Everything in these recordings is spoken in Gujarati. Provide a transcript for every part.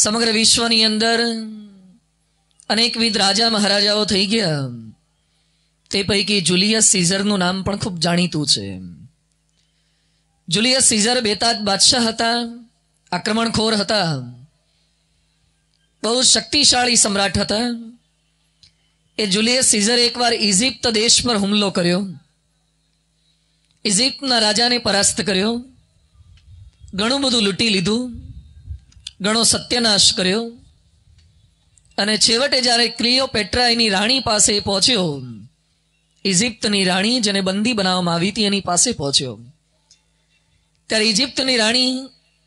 સમગ્ર વિશ્વની અંદર અનેકવિધ રાજા મહારાજાઓ થઈ ગયા તે પૈકી જુલિયસ સીઝરનું નામ પણ ખૂબ જાણીતું છે જુલિયસ સીઝર બેતાજ બાદશાહ હતા આક્રમણખોર હતા બહુ શક્તિશાળી સમ્રાટ હતા એ જુલિયસ સીઝર એકવાર ઇજિપ્ત દેશ પર હુમલો કર્યો ઇજિપ્તના રાજાને પરાસ્ત કર્યો ઘણું બધું લૂંટી લીધું ઘણો સત્યનાશ કર્યો અને છેવટે જ્યારે ક્લિયોપેટ્રા એની રાણી પાસે પહોંચ્યો ઇજિપ્તની રાણી જેને બંદી બનાવવામાં આવી હતી એની પાસે પહોંચ્યો ત્યારે ઇજિપ્તની રાણી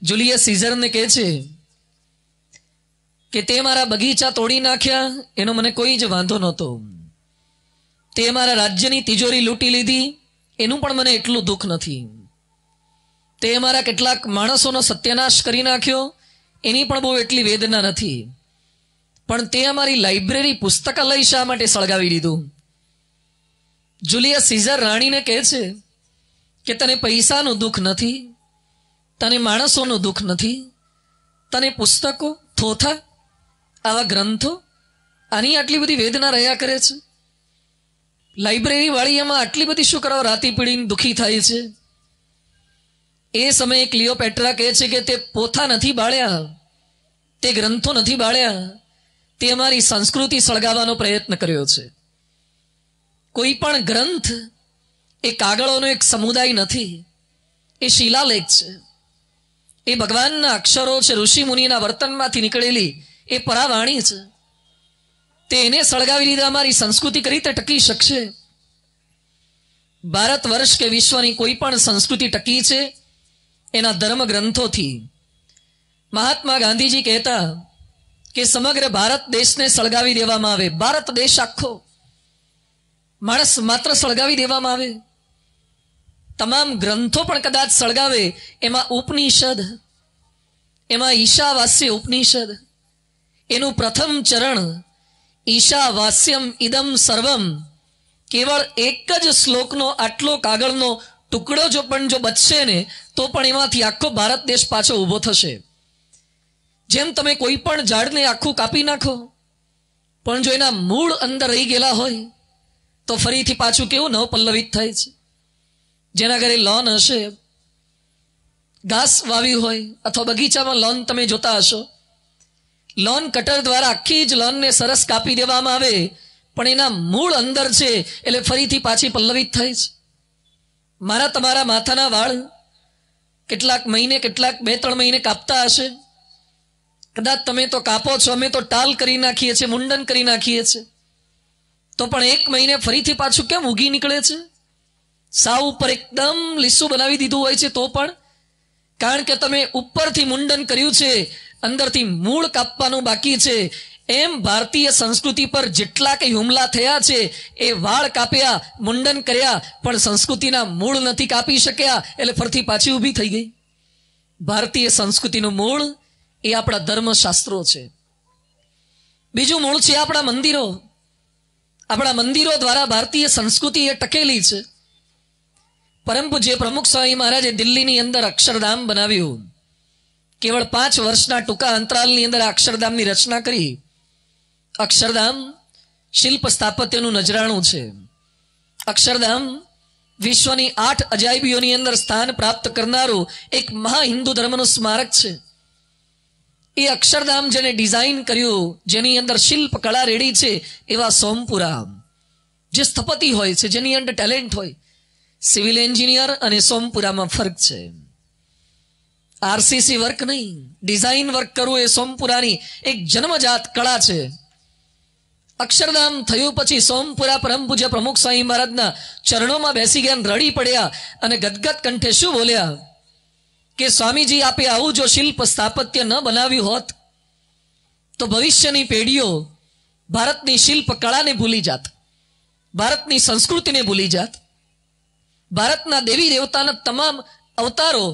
જુલિયસ સીઝરને કહે છે કે તે મારા બગીચા તોડી નાખ્યા એનો મને કોઈ જ વાંધો નહોતો તે મારા રાજ્યની તિજોરી લૂંટી લીધી એનું પણ મને એટલું દુઃખ નથી તે મારા કેટલાક માણસોનો સત્યનાશ કરી નાખ્યો એની પણ બહુ એટલી વેદના નથી પણ તે અમારી લાઇબ્રેરી પુસ્તકાલય શા માટે સળગાવી દીધું જુલિયા સીઝર રાણીને કહે છે કે તને પૈસાનું દુઃખ નથી તને માણસોનું દુઃખ નથી તને પુસ્તકો થોથા આવા ગ્રંથો આની આટલી બધી વેદના રહ્યા કરે છે લાઇબ્રેરીવાળી એમાં આટલી બધી શું કરવા રાતી પીડીને દુઃખી થાય છે એ સમયે ક્લિયોપેટ્રા કહે છે કે તે પોથા નથી બાળ્યા તે ગ્રંથો નથી બાળ્યા તે અમારી સંસ્કૃતિ સળગાવવાનો પ્રયત્ન કર્યો છે કોઈ પણ ગ્રંથ એ કાગળોનો એક સમુદાય નથી એ શિલાલેખ છે એ ભગવાનના અક્ષરો છે ઋષિ મુનિના વર્તનમાંથી નીકળેલી એ પરાવાણી છે તે એને સળગાવી લીધે અમારી સંસ્કૃતિ કઈ રીતે ટકી શકશે ભારત વર્ષ કે વિશ્વની કોઈ પણ સંસ્કૃતિ ટકી છે એના ધર્મ ગ્રંથોથી મહાત્મા ગાંધીજી કહેતા કે સમગ્ર ભારત દેશને સળગાવી દેવામાં આવે ભારત દેશ આખો માણસ માત્ર સળગાવી દેવામાં આવે તમામ ગ્રંથો પણ કદાચ સળગાવે એમાં ઉપનિષદ એમાં ઈશાવાસ્ય ઉપનિષદ એનું પ્રથમ ચરણ ઈશાવાસ્યમ ઇદમ સર્વમ કેવળ એક જ શ્લોકનો આટલો કાગળનો ટુકડો જો પણ જો બચશે ને તો પણ એમાંથી આખો ભારત દેશ પાછો ઊભો થશે જેમ તમે કોઈ પણ ઝાડને આખું કાપી નાખો પણ જો એના મૂળ અંદર રહી ગયેલા હોય તો ફરીથી પાછું કેવું નવપલ્લવિત થાય છે જેના ઘરે લોન હશે ઘાસ વાવી હોય અથવા બગીચામાં લોન તમે જોતા હશો લોન કટર દ્વારા આખી જ લોનને સરસ કાપી દેવામાં આવે પણ એના મૂળ અંદર છે એટલે ફરીથી પાછી પલ્લવિત થાય છે મારા તમારા માથાના વાળ કેટલાક મહિને કેટલાક બે ત્રણ મહિને કાપતા હશે કદાચ તમે તો કાપો છો અમે તો ટાલ કરી નાખીએ છીએ મુંડન કરી નાખીએ છીએ તો પણ એક મહિને ફરીથી પાછું કેમ ઉગી નીકળે છે સાવ ઉપર એકદમ લીસું બનાવી દીધું હોય છે તો પણ કારણ કે તમે ઉપરથી મુંડન કર્યું છે અંદરથી મૂળ કાપવાનું બાકી છે એમ ભારતીય સંસ્કૃતિ પર જેટલા કંઈ હુમલા થયા છે એ વાળ કાપ્યા મુંડન કર્યા પણ સંસ્કૃતિના મૂળ નથી કાપી શક્યા એટલે ફરથી પાછી ઊભી થઈ ગઈ ભારતીય સંસ્કૃતિનું મૂળ એ આપણા ધર્મશાસ્ત્રો છે બીજું મૂળ છે આપણા મંદિરો આપણા મંદિરો દ્વારા ભારતીય સંસ્કૃતિ એ ટકેલી છે પરમ પૂજ્ય પ્રમુખ સ્વામી મહારાજે દિલ્હીની અંદર અક્ષરધામ બનાવ્યું કેવળ પાંચ વર્ષના ટૂંકા અંતરાલની અંદર અક્ષરધામની રચના કરી અક્ષરધામ શિલ્પ સ્થાપત્યનું નજરાણું છે અક્ષરધામ વિશ્વની આઠ અજાયબીઓની અંદર સ્થાન પ્રાપ્ત કરનારું એક મહા હિન્દુ ધર્મનું સ્મારક છે એ અક્ષરધામ જેને ડિઝાઇન કર્યું જેની અંદર શિલ્પ કળા રેડી છે એવા સોમપુરા જે સ્થપતિ હોય છે જેની અંદર ટેલેન્ટ હોય સિવિલ એન્જિનિયર અને સોમપુરામાં ફરક છે આરસીસી વર્ક નહીં ડિઝાઇન વર્ક કરવું એ સોમપુરાની એક જન્મજાત કળા છે અક્ષરધામ થયું પછી સોમપુરા પરમ પૂજ્ય પ્રમુખ સ્વામી મહારાજના ચરણોમાં બેસી ગયા રડી પડ્યા અને ગદગદ કંઠે શું બોલ્યા કે સ્વામીજી આપે આવું જો શિલ્પ સ્થાપત્ય ન બનાવ્યું હોત તો ભવિષ્યની પેઢીઓ ભારતની શિલ્પ કળાને ભૂલી જાત ભારતની સંસ્કૃતિને ભૂલી જાત ભારતના દેવી દેવતાના તમામ અવતારો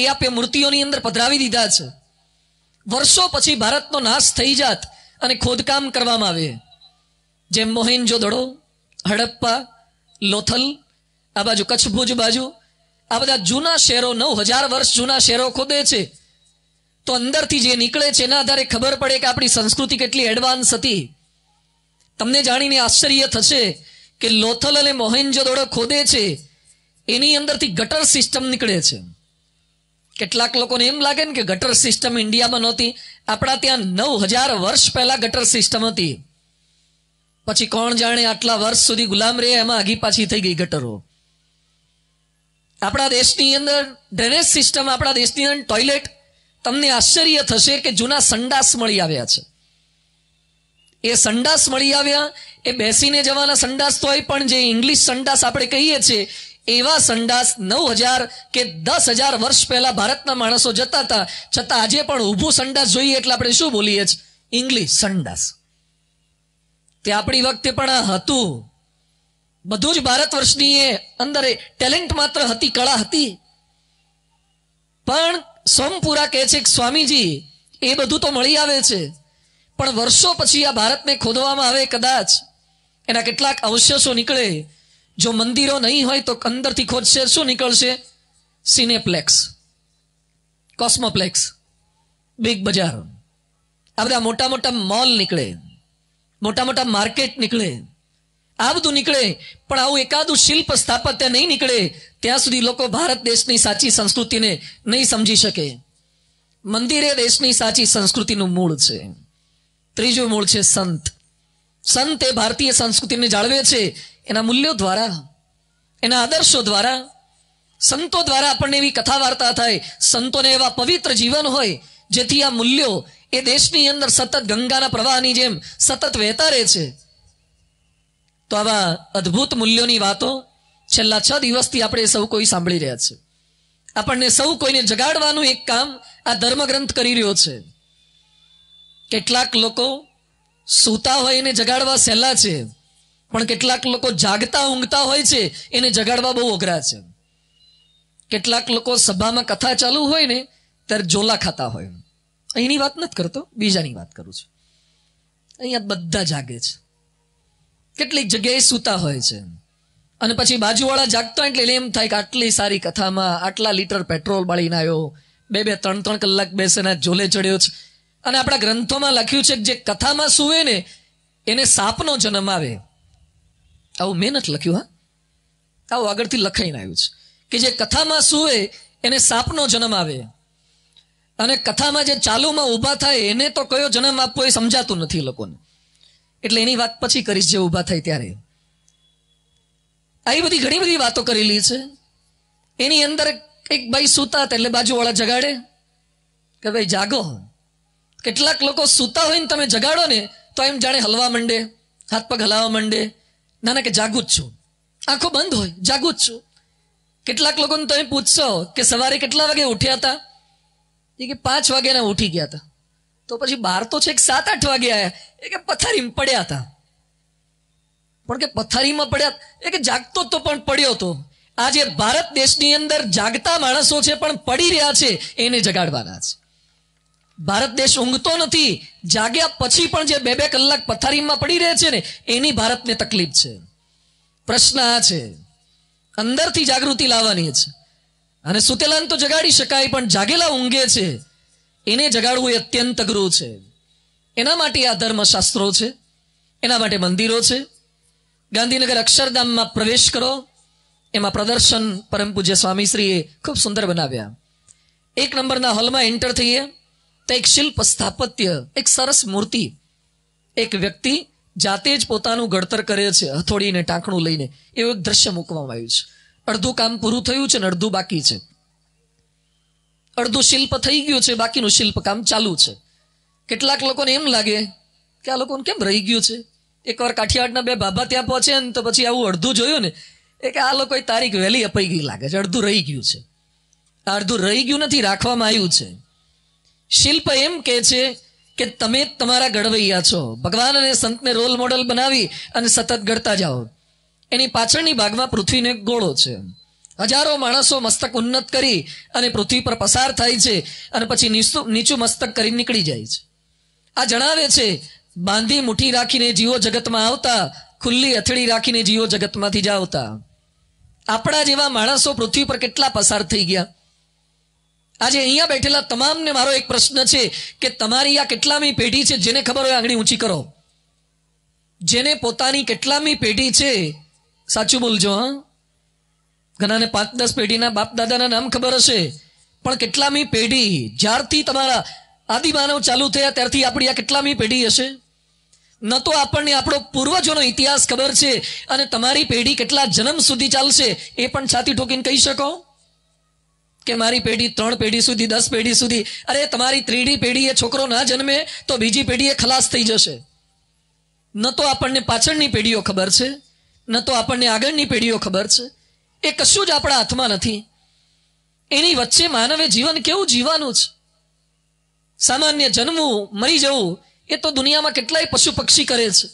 એ આપે મૂર્તિઓની અંદર પધરાવી દીધા છે વર્ષો પછી ભારતનો નાશ થઈ જાત અને ખોદકામ કરવામાં આવે જેમ મોહિનજો દડો હડપ્પા લોથલ આ બાજુ કચ્છ ભુજ બાજુ આ બધા જૂના શહેરો નવ હજાર વર્ષ જૂના શહેરો ખોદે છે તો અંદરથી જે નીકળે છે એના આધારે ખબર પડે કે આપણી સંસ્કૃતિ કેટલી એડવાન્સ હતી તમને જાણીને આશ્ચર્ય થશે કે લોથલ અને મોહેન્જોદડો ખોદે છે એની અંદરથી ગટર સિસ્ટમ નીકળે છે કેટલાક લોકોને એમ લાગે ને કે ગટર સિસ્ટમ ઇન્ડિયામાં નહોતી આપણા ત્યાં નવ હજાર વર્ષ પહેલાં ગટર સિસ્ટમ હતી પછી કોણ જાણે આટલા વર્ષ સુધી ગુલામ રહે એમાં આગી પાછી થઈ ગઈ ગટરો આપણા દેશની અંદર ડ્રેનેજ સિસ્ટમ આપણા દેશની અંદર ટોયલેટ તમને આશ્ચર્ય થશે કે જૂના સંડાસ મળી આવ્યા છે એ સંડાસ મળી આવ્યા એ બેસીને જવાના સંડાસ તો હોય પણ જે ઇંગ્લિશ સંડાસ આપણે કહીએ છીએ એવા સંડાસ નવ હજાર કે દસ હજાર વર્ષ પહેલા ભારતના માણસો જતા હતા છતાં આજે પણ ઊભું સંડાસ જોઈએ એટલે આપણે શું બોલીએ છીએ ઇંગ્લિશ સંડાસ તે આપણી વખતે પણ હતું બધું જ ભારત વર્ષની એ અંદર ટેલેન્ટ માત્ર હતી કળા હતી પણ સોમપુરા કહે છે કે સ્વામીજી એ બધું તો મળી આવે છે પણ વર્ષો પછી આ ભારતને ખોદવામાં આવે કદાચ એના કેટલાક અવશેષો નીકળે જો મંદિરો નહીં હોય તો અંદરથી ખોદશે શું નીકળશે સિનેપ્લેક્સ કોસ્મોપ્લેક્સ બિગ બજાર આ બધા મોટા મોટા મોલ નીકળે મોટા મોટા માર્કેટ નીકળે આ બધું નીકળે પણ આવું એકાદું શિલ્પ સ્થાપત્ય નહીં નીકળે ત્યાં સુધી લોકો ભારત દેશની સાચી સંસ્કૃતિને નહીં સમજી શકે મંદિર એ દેશની સાચી સંસ્કૃતિનું મૂળ છે ત્રીજું મૂળ છે સંત સંત એ ભારતીય સંસ્કૃતિને જાળવે છે એના મૂલ્યો દ્વારા એના આદર્શો દ્વારા સંતો દ્વારા આપણને એવી કથા વાર્તા થાય સંતોને એવા પવિત્ર જીવન હોય જેથી આ મૂલ્યો એ દેશની અંદર સતત ગંગાના પ્રવાહની જેમ સતત વહેતા રહે છે તો આવા અદ્ભુત મૂલ્યોની વાતો છેલ્લા છ દિવસથી આપણે સૌ કોઈ સાંભળી રહ્યા છે આપણને સૌ કોઈને જગાડવાનું એક કામ આ ધર્મગ્રંથ કરી રહ્યો છે કેટલાક લોકો સૂતા હોય એને જગાડવા સહેલા છે પણ કેટલાક લોકો જાગતા ઊંઘતા હોય છે એને જગાડવા બહુ અઘરા છે કેટલાક લોકો સભામાં કથા ચાલુ હોય ને ત્યારે જોલા ખાતા હોય અહીંની વાત નથી કરતો બીજાની વાત કરું છું અહીંયા બધા જાગે છે કેટલીક જગ્યાએ સૂતા હોય છે અને પછી બાજુવાળા જાગતા એટલે એમ થાય કે આટલી સારી કથામાં આટલા લીટર પેટ્રોલ બાળીને આવ્યો બે બે ત્રણ ત્રણ કલાક બેસેના જોલે ચડ્યો છે અને આપણા ગ્રંથોમાં લખ્યું છે કે જે કથામાં સુવે ને એને સાપનો જન્મ આવે આવું મેં નથી લખ્યું હા આવું આગળથી લખાઈને આવ્યું છે કે જે કથામાં સૂવે એને સાપનો જન્મ આવે અને કથામાં જે ચાલુમાં ઊભા થાય એને તો કયો જન્મ આપવો એ સમજાતું નથી લોકોને એટલે એની વાત પછી કરીશ જે ઊભા થાય ત્યારે આવી બધી ઘણી બધી વાતો કરેલી છે એની અંદર એક ભાઈ સૂતા હતા એટલે બાજુવાળા જગાડે કે ભાઈ જાગો કેટલાક લોકો સૂતા હોય ને તમે જગાડો ને તો એમ જાણે હલવા માંડે હાથ પગ હલાવવા માંડે નાના કે જાગું જ છું આંખો બંધ હોય જાગું જ છું કેટલાક લોકોને તમે પૂછશો કે સવારે કેટલા વાગે ઉઠ્યા હતા એ કે પાંચ વાગ્યાના ઉઠી ગયા હતા તો પછી બાર તો છેક સાત આઠ વાગે આવ્યા એ કે પથારીમાં પડ્યા હતા પણ કે પથારીમાં પડ્યા એ કે જાગતો તો પણ પડ્યો હતો આજે ભારત દેશની અંદર જાગતા માણસો છે પણ પડી રહ્યા છે એને જગાડવાના છે ભારત દેશ ઊંઘતો નથી જાગ્યા પછી પણ જે બે બે કલાક પથારીમાં પડી રહે છે ને એની ભારતને તકલીફ છે પ્રશ્ન આ છે અંદરથી જાગૃતિ લાવવાની છે અને સુતેલાન તો જગાડી શકાય પણ જાગેલા ઊંઘે છે એને જગાડવું એ અત્યંત અઘરું છે એના માટે આ ધર્મશાસ્ત્રો છે એના માટે મંદિરો છે ગાંધીનગર અક્ષરધામમાં પ્રવેશ કરો એમાં પ્રદર્શન પરમ પૂજ્ય સ્વામીશ્રીએ ખૂબ સુંદર બનાવ્યા એક નંબરના હોલમાં એન્ટર થઈએ તો એક શિલ્પ સ્થાપત્ય એક સરસ મૂર્તિ એક વ્યક્તિ જાતે જ પોતાનું ઘડતર કરે છે હથોડીને ટાંકણું લઈને એવું એક દ્રશ્ય મૂકવામાં આવ્યું છે અડધું કામ પૂરું થયું છે ને અડધું બાકી છે અડધું શિલ્પ થઈ ગયું છે બાકીનું શિલ્પ કામ ચાલુ છે કેટલાક લોકોને એમ લાગે કે આ લોકોને કેમ રહી ગયું છે એકવાર કાઠિયાવાડના બે બાબા ત્યાં પહોંચે ને તો પછી આવું અડધું જોયું ને એ કે આ લોકોએ તારીખ વહેલી અપાઈ ગઈ લાગે છે અડધું રહી ગયું છે આ અડધું રહી ગયું નથી રાખવામાં આવ્યું છે શિલ્પ એમ કે છે કે તમે તમારા ઘડવૈયા છો ભગવાન અને સંતને રોલ મોડલ બનાવી અને સતત ઘડતા જાઓ એની પાછળની ભાગમાં પૃથ્વીને ગોળો છે હજારો માણસો મસ્તક ઉન્નત કરી અને પૃથ્વી પર પસાર થાય છે અને પછી નીચું મસ્તક કરી નીકળી જાય છે આ જણાવે છે બાંધી મુઠ્ઠી રાખીને જીવો જગતમાં આવતા ખુલ્લી અથડી રાખીને જીવો જગતમાંથી જ આવતા આપણા જેવા માણસો પૃથ્વી પર કેટલા પસાર થઈ ગયા આજે અહીંયા બેઠેલા તમામને મારો એક પ્રશ્ન છે કે તમારી આ કેટલામી પેઢી છે જેને ખબર હોય આંગળી ઊંચી કરો જેને પોતાની કેટલામી પેઢી છે સાચું બોલજો હા ઘણાને પાંચ દસ પેઢીના બાપ દાદાના નામ ખબર હશે પણ કેટલામી પેઢી જ્યારથી તમારા આદિમાનવ ચાલુ થયા ત્યારથી આપણી આ કેટલામી પેઢી હશે ન તો આપણને આપણો પૂર્વજોનો ઇતિહાસ ખબર છે અને તમારી પેઢી કેટલા જન્મ સુધી ચાલશે એ પણ છાતી ઠોકીને કહી શકો કે મારી પેઢી ત્રણ પેઢી સુધી દસ પેઢી સુધી અરે તમારી ત્રીડી પેઢી એ છોકરો ના જન્મે તો બીજી પેઢીએ ખલાસ થઈ જશે ન તો આપણને પાછળની પેઢીઓ ખબર છે ન તો આપણને આગળની પેઢીઓ ખબર છે એ કશું જ આપણા હાથમાં નથી એની વચ્ચે માનવે જીવન કેવું જીવવાનું છે સામાન્ય જન્મવું મરી જવું એ તો દુનિયામાં કેટલાય પશુ પક્ષી કરે છે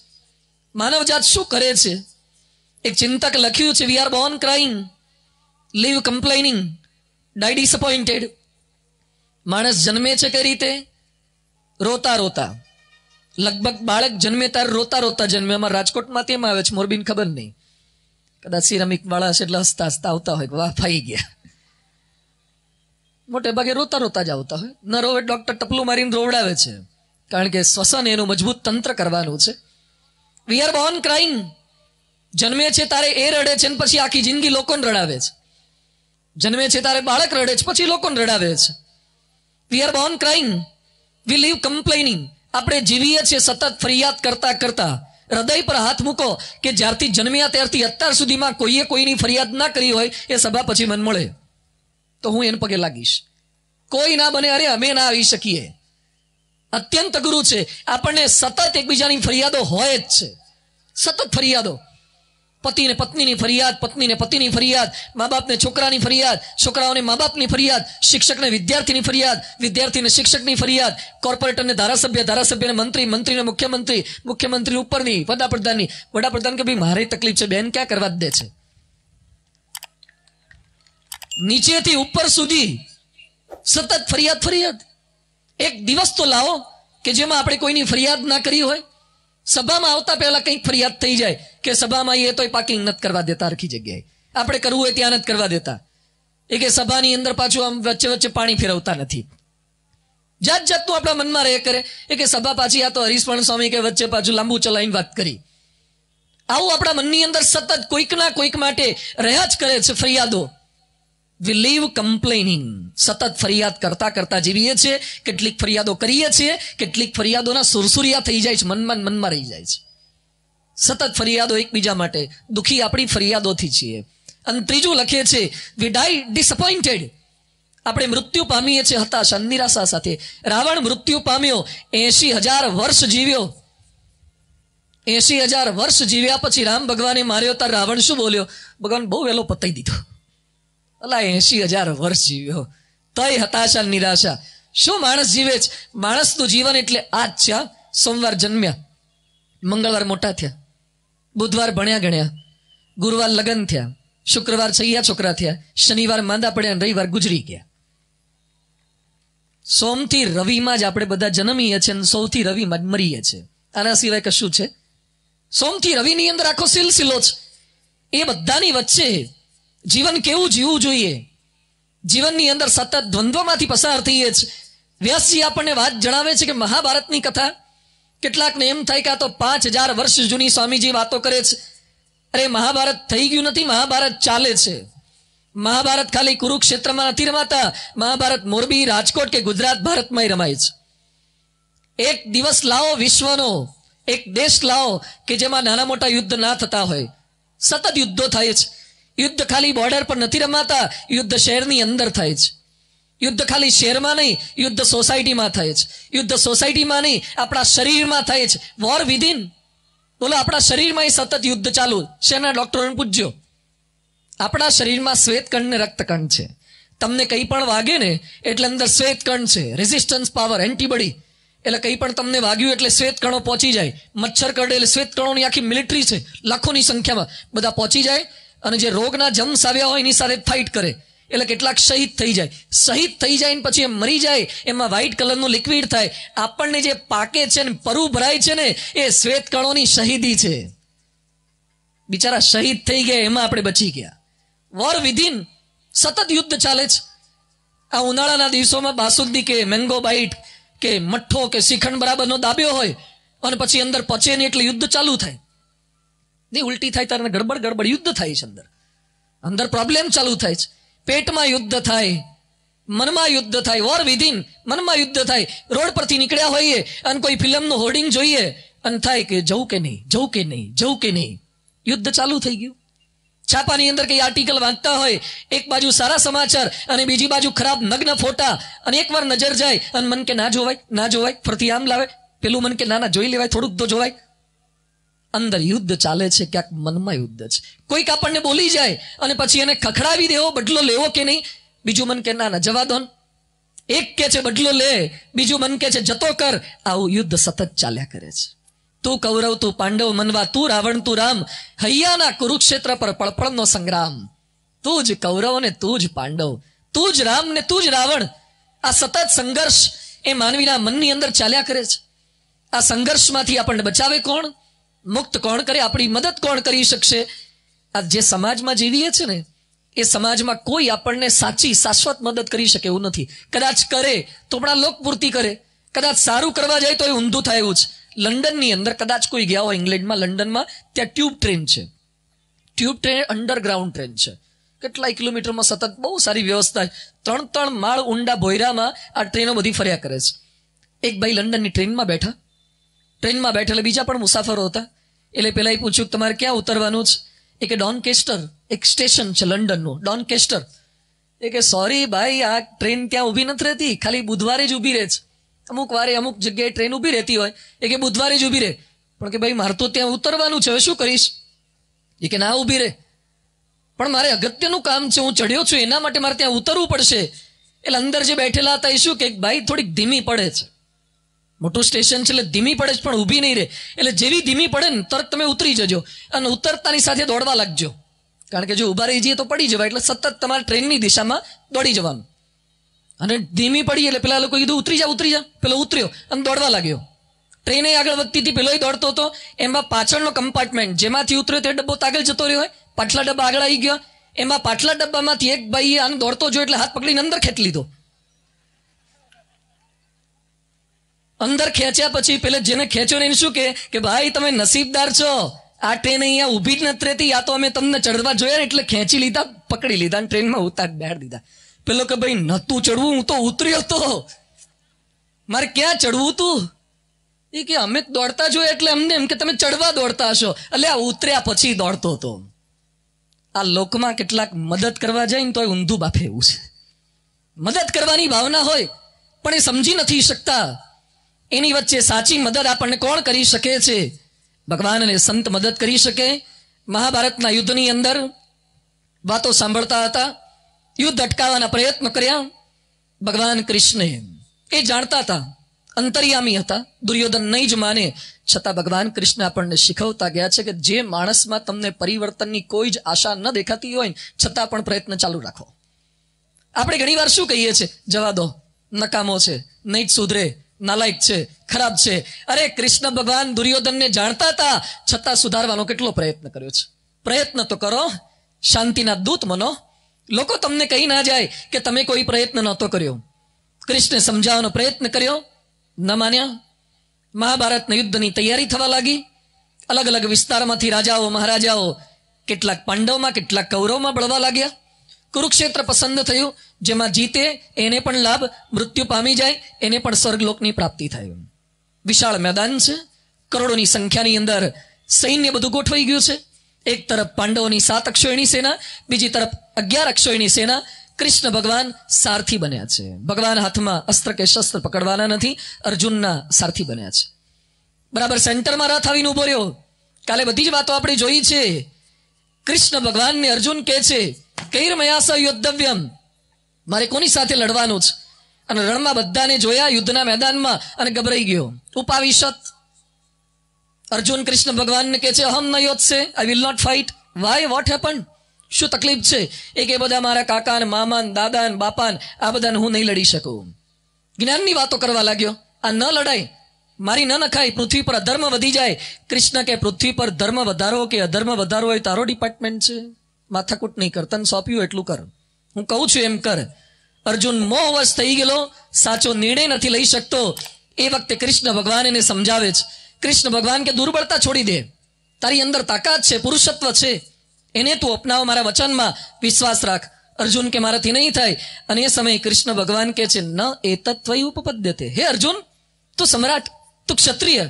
માનવજાત શું કરે છે એક ચિંતક લખ્યું છે we are born crying live complaining die disappointed માણસ જન્મે છે કઈ રીતે રોતા રોતા લગભગ બાળક જન્મે ત્યારે રોતા રોતા જન્મે અમારા રાજકોટમાં તેમાં આવે છે મોરબીને ખબર નહીં કદાચ સિરામિક વાળા હશે એટલે હસતા હસતા આવતા હોય વાહ ફાઈ ગયા મોટે ભાગે રોતા રોતા જ આવતા હોય ન રોવે ડૉક્ટર ટપલું મારીને રોવડાવે છે કારણ કે શ્વસન એનું મજબૂત તંત્ર કરવાનું છે વી આર બોર્ન ક્રાઇંગ જન્મે છે તારે એ રડે છે ને પછી આખી જિંદગી લોકોને રડાવે છે જન્મે છે તારે બાળક રડે છે પછી લોકોને રડાવે છે we are born crying we live complaining આપણે જીવીએ છીએ સતત ફરિયાદ કરતા કરતા હૃદય પર હાથ મૂકો કે જ્યારથી જન્મ્યા ત્યારથી અત્યાર સુધીમાં કોઈએ કોઈની ફરિયાદ ના કરી હોય એ સભા પછી મન મળે તો હું એને પગે લાગીશ કોઈ ના બને અરે અમે ના આવી શકીએ અત્યંત ગુરુ છે આપણને સતત એકબીજાની ફરિયાદો હોય જ છે સતત ફરિયાદો પતિને પત્નીની ફરિયાદ પત્નીને પતિની ફરિયાદ મા બાપને છોકરાની ફરિયાદ છોકરાઓને મા બાપની ફરિયાદ શિક્ષકને વિદ્યાર્થીની ફરિયાદ વિદ્યાર્થીને શિક્ષકની ફરિયાદ કોર્પોરેટરને ધારાસભ્ય ધારાસભ્યને મંત્રી મંત્રીને મુખ્યમંત્રી મુખ્યમંત્રી ઉપરની વડાપ્રધાનની વડાપ્રધાન કે ભાઈ મારે તકલીફ છે બેન ક્યાં કરવા દે છે નીચેથી ઉપર સુધી સતત ફરિયાદ ફરિયાદ એક દિવસ તો લાવો કે જેમાં આપણે કોઈની ફરિયાદ ના કરી હોય સભામાં આવતા પહેલા કંઈક ફરિયાદ થઈ જાય કે સભામાં એ તોય પાર્કિંગ નથી કરવા દેતા હરખી જગ્યાએ આપણે કરવું હોય ત્યાં નથી કરવા દેતા એ કે સભાની અંદર પાછું આમ વચ્ચે વચ્ચે પાણી ફેરવતા નથી જાત જાતનું આપણા મનમાં રહે કરે એ કે સભા પાછી આ તો હરીશપણ સ્વામી કે વચ્ચે પાછું લાંબુ ચલાવીને વાત કરી આવું આપણા મનની અંદર સતત કોઈકના કોઈક માટે રહ્યા જ કરે છે ફરિયાદો વી લીવ કમ્પ્લેનિંગ સતત ફરિયાદ કરતા કરતા જીવીએ છીએ કેટલીક ફરિયાદો કરીએ છીએ કેટલીક ફરિયાદોના સુરસુરિયા થઈ જાય છે મનમાં મનમાં રહી જાય છે સતત ફરિયાદો એકબીજા માટે દુઃખી આપણી ફરિયાદોથી છીએ અને ત્રીજું લખીએ છીએ વી ડાઈ ડિસપોઇન્ટેડ આપણે મૃત્યુ પામીએ છીએ હતાશા નિરાશા સાથે રાવણ મૃત્યુ પામ્યો એસી હજાર વર્ષ જીવ્યો એસી હજાર વર્ષ જીવ્યા પછી રામ ભગવાને માર્યો ત્યારે રાવણ શું બોલ્યો ભગવાન બહુ વહેલો પતાઈ દીધો અલા એસી હજાર વર્ષ જીવ્યો તય હતાશા નિરાશા શું માણસ જીવે છે માણસનું જીવન એટલે આ જ છે સોમવાર જન્મ્યા મંગળવાર મોટા થયા બુધવાર ભણ્યા ગણ્યા ગુરુવાર લગ્ન થયા શુક્રવાર સૈયા છોકરા થયા શનિવાર માંદા પડ્યા રવિવાર ગુજરી ગયા સોમથી રવિમાં જ આપણે બધા જન્મીએ છીએ અને સૌથી રવિમાં જ મરીએ છીએ આના સિવાય કશું છે સોમથી રવિની અંદર આખો સિલસિલો છે એ બધાની વચ્ચે જીવન કેવું જીવવું જોઈએ જીવનની અંદર સતત દ્વંદ્વમાંથી પસાર થઈએ છે વ્યાસજી આપણને વાત જણાવે છે કે મહાભારતની કથા કેટલાકને એમ થાય કે આ તો પાંચ હજાર વર્ષ જૂની સ્વામીજી વાતો કરે છે અરે મહાભારત થઈ ગયું નથી મહાભારત ચાલે છે મહાભારત ખાલી કુરુક્ષેત્રમાં નથી રમાતા મહાભારત મોરબી રાજકોટ કે ગુજરાત ભારતમાં રમાય છે એક દિવસ લાવો વિશ્વનો એક દેશ લાવો કે જેમાં નાના મોટા યુદ્ધ ના થતા હોય સતત યુદ્ધો થાય છે યુદ્ધ ખાલી બોર્ડર પર નથી રમાતા યુદ્ધ શહેરની અંદર થાય છે યુદ્ધ ખાલી શહેરમાં નહીં યુદ્ધ સોસાયટીમાં થાય છે યુદ્ધ સોસાયટીમાં નહીં આપણા શરીરમાં થાય છે વોર વિધિન બોલો આપણા શરીરમાં સતત યુદ્ધ ચાલુ શેના ડોક્ટરોને પૂછજો આપણા શરીરમાં શ્વેતકણ ને રક્તકણ છે તમને કંઈ પણ વાગે ને એટલે અંદર શ્વેતકણ છે રેઝિસ્ટન્સ પાવર એન્ટીબોડી એટલે કંઈ પણ તમને વાગ્યું એટલે શ્વેત કણો પહોંચી જાય મચ્છર કરડે એટલે શ્વેત કણોની આખી મિલિટરી છે લાખોની સંખ્યામાં બધા પહોંચી જાય અને જે રોગના જમ્સ આવ્યા હોય એની સાથે ફાઇટ કરે એટલે કેટલાક શહીદ થઈ જાય શહીદ થઈ જાય ને પછી એ મરી જાય એમાં વ્હાઇટ કલરનું લિક્વિડ થાય આપણને જે પાકે છે ને પરુ ભરાય છે ને એ શ્વેત કણોની શહીદી છે બિચારા શહીદ થઈ ગયા એમાં આપણે બચી ગયા વર વિધિન સતત યુદ્ધ ચાલે છે આ ઉનાળાના દિવસોમાં બાસુંદી કે મેંગો બાઇટ કે મઠ્ઠો કે શ્રીખંડ બરાબરનો દાબ્યો હોય અને પછી અંદર પચે નહીં એટલે યુદ્ધ ચાલુ થાય નહીં ઉલટી થાય તારે ગડબડ ગડબડ યુદ્ધ થાય છે અંદર અંદર પ્રોબ્લેમ ચાલુ થાય છે પેટમાં યુદ્ધ થાય મનમાં યુદ્ધ થાય વોર વિધિન મનમાં યુદ્ધ થાય રોડ પરથી નીકળ્યા હોઈએ અને કોઈ ફિલ્મનું હોર્ડિંગ જોઈએ અને થાય કે જવું કે નહીં જવું કે નહીં જવું કે નહીં યુદ્ધ ચાલુ થઈ ગયું છાપાની અંદર કઈ આર્ટિકલ વાંચતા હોય એક બાજુ સારા સમાચાર અને બીજી બાજુ ખરાબ નગ્ન ફોટા અને એકવાર નજર જાય અને મન કે ના જોવાય ના જોવાય ફરતી આમ લાવે પેલું મન કે ના ના જોઈ લેવાય થોડુંક તો જોવાય અંદર યુદ્ધ ચાલે છે ક્યાંક મનમાં યુદ્ધ છે કોઈક આપણને બોલી જાય અને પછી એને ખખડાવી દેવો બદલો લેવો કે નહીં બીજું મન કે ના ના જવા દો એક કે છે બદલો લે બીજું મન કે છે જતો કર આવું યુદ્ધ સતત ચાલ્યા કરે છે તું કૌરવ તું પાંડવ મનવા તું રાવણ તું રામ હૈયાના કુરુક્ષેત્ર પર પળપળનો સંગ્રામ તું જ કૌરવ ને તું જ પાંડવ તું જ રામ ને તું જ રાવણ આ સતત સંઘર્ષ એ માનવીના મનની અંદર ચાલ્યા કરે છે આ સંઘર્ષમાંથી આપણને બચાવે કોણ મુક્ત કોણ કરે આપણી મદદ કોણ કરી શકશે આ જે સમાજમાં જીવીએ છે ને એ સમાજમાં કોઈ આપણને સાચી શાશ્વત મદદ કરી શકે એવું નથી કદાચ કરે તો આપણા લોકપૂર્તિ કરે કદાચ સારું કરવા જાય તો એ ઊંધું થાય એવું જ લંડનની અંદર કદાચ કોઈ ગયા હોય ઇંગ્લેન્ડમાં લંડનમાં ત્યાં ટ્યુબ ટ્રેન છે ટ્યુબ ટ્રેન અંડરગ્રાઉન્ડ ટ્રેન છે કેટલાય કિલોમીટરમાં સતત બહુ સારી વ્યવસ્થા ત્રણ ત્રણ માળ ઊંડા ભોયરામાં આ ટ્રેનો બધી ફર્યા કરે છે એક ભાઈ લંડનની ટ્રેનમાં બેઠા ટ્રેનમાં બેઠા એટલે બીજા પણ મુસાફરો હતા એટલે પહેલાં એ પૂછ્યું તમારે ક્યાં ઉતરવાનું છે એ કે ડોન કેસ્ટર એક સ્ટેશન છે લંડનનું ડોન કેસ્ટર એ કે સોરી ભાઈ આ ટ્રેન ત્યાં ઊભી નથી રહેતી ખાલી બુધવારે જ ઊભી રહે છે અમુક વારે અમુક જગ્યાએ ટ્રેન ઊભી રહેતી હોય એ કે બુધવારે જ ઊભી રહે પણ કે ભાઈ મારે તો ત્યાં ઉતરવાનું છે હવે શું કરીશ એ કે ના ઊભી રહે પણ મારે અગત્યનું કામ છે હું ચડ્યો છું એના માટે મારે ત્યાં ઉતરવું પડશે એટલે અંદર જે બેઠેલા હતા એ શું કે ભાઈ થોડીક ધીમી પડે છે મોટું સ્ટેશન છે એટલે ધીમી પડે છે પણ ઊભી નહીં રહે એટલે જેવી ધીમી પડે ને તરત તમે ઉતરી જજો અને ઉતરતાની સાથે દોડવા લાગજો કારણ કે જો ઊભા રહી જઈએ તો પડી જવાય એટલે સતત તમારે ટ્રેનની દિશામાં દોડી જવાનું અને ધીમી પડી એટલે પેલા લોકો કીધું ઉતરી જા ઉતરી જા પેલો ઉતર્યો અને દોડવા લાગ્યો ટ્રેને આગળ વધતી હતી પેલોય દોડતો હતો એમાં પાછળનો કમ્પાર્ટમેન્ટ જેમાંથી ઉતર્યો તે ડબ્બો આગળ જતો રહ્યો હોય પાછલા ડબ્બા આગળ આવી ગયો એમાં પાછલા ડબ્બામાંથી એક ભાઈએ આને દોડતો જોયો એટલે હાથ પકડીને અંદર ખેંચી લીધો અંદર ખેંચ્યા પછી પેલે જેને ખેંચ્યો ને એને શું કે કે ભાઈ તમે નસીબદાર છો આ ટ્રેન અહીંયા ઊભી જ નથી રહેતી યા તો અમે તમને ચડવા જોયા ને એટલે ખેંચી લીધા પકડી લીધા અને ટ્રેનમાં ઉતાર બેઠ દીધા પેલો કે ભાઈ નતું ચડવું હું તો ઉતર્યો હતો મારે ક્યાં ચડવું તું એ કે અમે દોડતા જોઈએ એટલે અમને એમ કે તમે ચડવા દોડતા હશો એટલે આ ઉતર્યા પછી દોડતો હતો આ લોકમાં કેટલાક મદદ કરવા જાય ને તો એ ઊંધું બાફે એવું છે મદદ કરવાની ભાવના હોય પણ એ સમજી નથી શકતા એની વચ્ચે સાચી મદદ આપણને કોણ કરી શકે છે ભગવાનને સંત મદદ કરી શકે મહાભારતના યુદ્ધની અંદર વાતો સાંભળતા હતા યુદ્ધ અટકાવવાના પ્રયત્ન કર્યા ભગવાન કૃષ્ણે એ જાણતા હતા અંતર્યામી હતા દુર્યોધન નહીં જ માને છતાં ભગવાન કૃષ્ણ આપણને શીખવતા ગયા છે કે જે માણસમાં તમને પરિવર્તનની કોઈ જ આશા ન દેખાતી હોય છતાં પણ પ્રયત્ન ચાલુ રાખો આપણે ઘણીવાર શું કહીએ છીએ જવા દો નકામો છે નહીં જ સુધરે નાલાયક છે ખરાબ છે અરે કૃષ્ણ ભગવાન દુર્યોધનને જાણતા હતા છતાં સુધારવાનો કેટલો પ્રયત્ન કર્યો છે પ્રયત્ન તો કરો શાંતિના દૂત મનો લોકો તમને કહી ના જાય કે તમે કોઈ પ્રયત્ન નહોતો કર્યો કૃષ્ણે સમજાવવાનો પ્રયત્ન કર્યો ન માન્યા મહાભારતના યુદ્ધની તૈયારી થવા લાગી અલગ અલગ વિસ્તારમાંથી રાજાઓ મહારાજાઓ કેટલાક પાંડવમાં કેટલાક કૌરવમાં બળવા લાગ્યા કુરુક્ષેત્ર પસંદ થયું જેમાં જીતે એને પણ લાભ મૃત્યુ પામી જાય એને પણ સ્વર્ગલોકની પ્રાપ્તિ થાય વિશાળ મેદાન છે કરોડોની સંખ્યાની અંદર સૈન્ય બધું ગોઠવાઈ ગયું છે એક તરફ પાંડવોની સાત અક્ષોયણી સેના બીજી તરફ અગિયાર અક્ષોયણી સેના કૃષ્ણ ભગવાન સારથી બન્યા છે ભગવાન હાથમાં અસ્ત્ર કે શસ્ત્ર પકડવાના નથી અર્જુનના સારથી બન્યા છે બરાબર સેન્ટરમાં રાથ આવીને ઉભો રહ્યો કાલે બધી જ વાતો આપણે જોઈ છે કૃષ્ણ ભગવાનને અર્જુન કહે છે કૈર મયાસા યોદ્ધવ્યમ મારે કોની સાથે લડવાનું છે અને રણમાં બધાને જોયા યુદ્ધના મેદાનમાં અને ગભરાઈ ગયો ઉપાવિષત અર્જુન કૃષ્ણ ભગવાનને કહે છે અહમ ન યોજશે I will not fight why what happen શું તકલીફ છે એક એ બધા મારા કાકા ને મામા ને દાદા ને બાપા ને આ બધાને હું નહીં લડી શકું જ્ઞાનની વાતો કરવા લાગ્યો આ ન લડાય મારી ન નખાય પૃથ્વી પર અધર્મ વધી જાય કૃષ્ણ કે પૃથ્વી પર ધર્મ વધારો કે અધર્મ વધારો એ તારો ડિપાર્ટમેન્ટ છે માથાકૂટ નહીં કર તને સોંપ્યું એટલું કર હું કહું છું એમ કર અર્જુન મોહવશ થઈ ગયેલો સાચો નિર્ણય નથી લઈ શકતો એ વખતે કૃષ્ણ ભગવાન એને સમજાવે છે કૃષ્ણ ભગવાન કે દુર્બળતા છોડી દે તારી અંદર તાકાત છે પુરુષત્વ છે એને તું અપનાવ મારા વચનમાં વિશ્વાસ રાખ અર્જુન કે મારાથી નહીં થાય અને એ સમયે કૃષ્ણ ભગવાન કે છે ન એ તત્વય ઉપપદ્યતે હે અર્જુન તું સમ્રાટ તું ક્ષત્રિય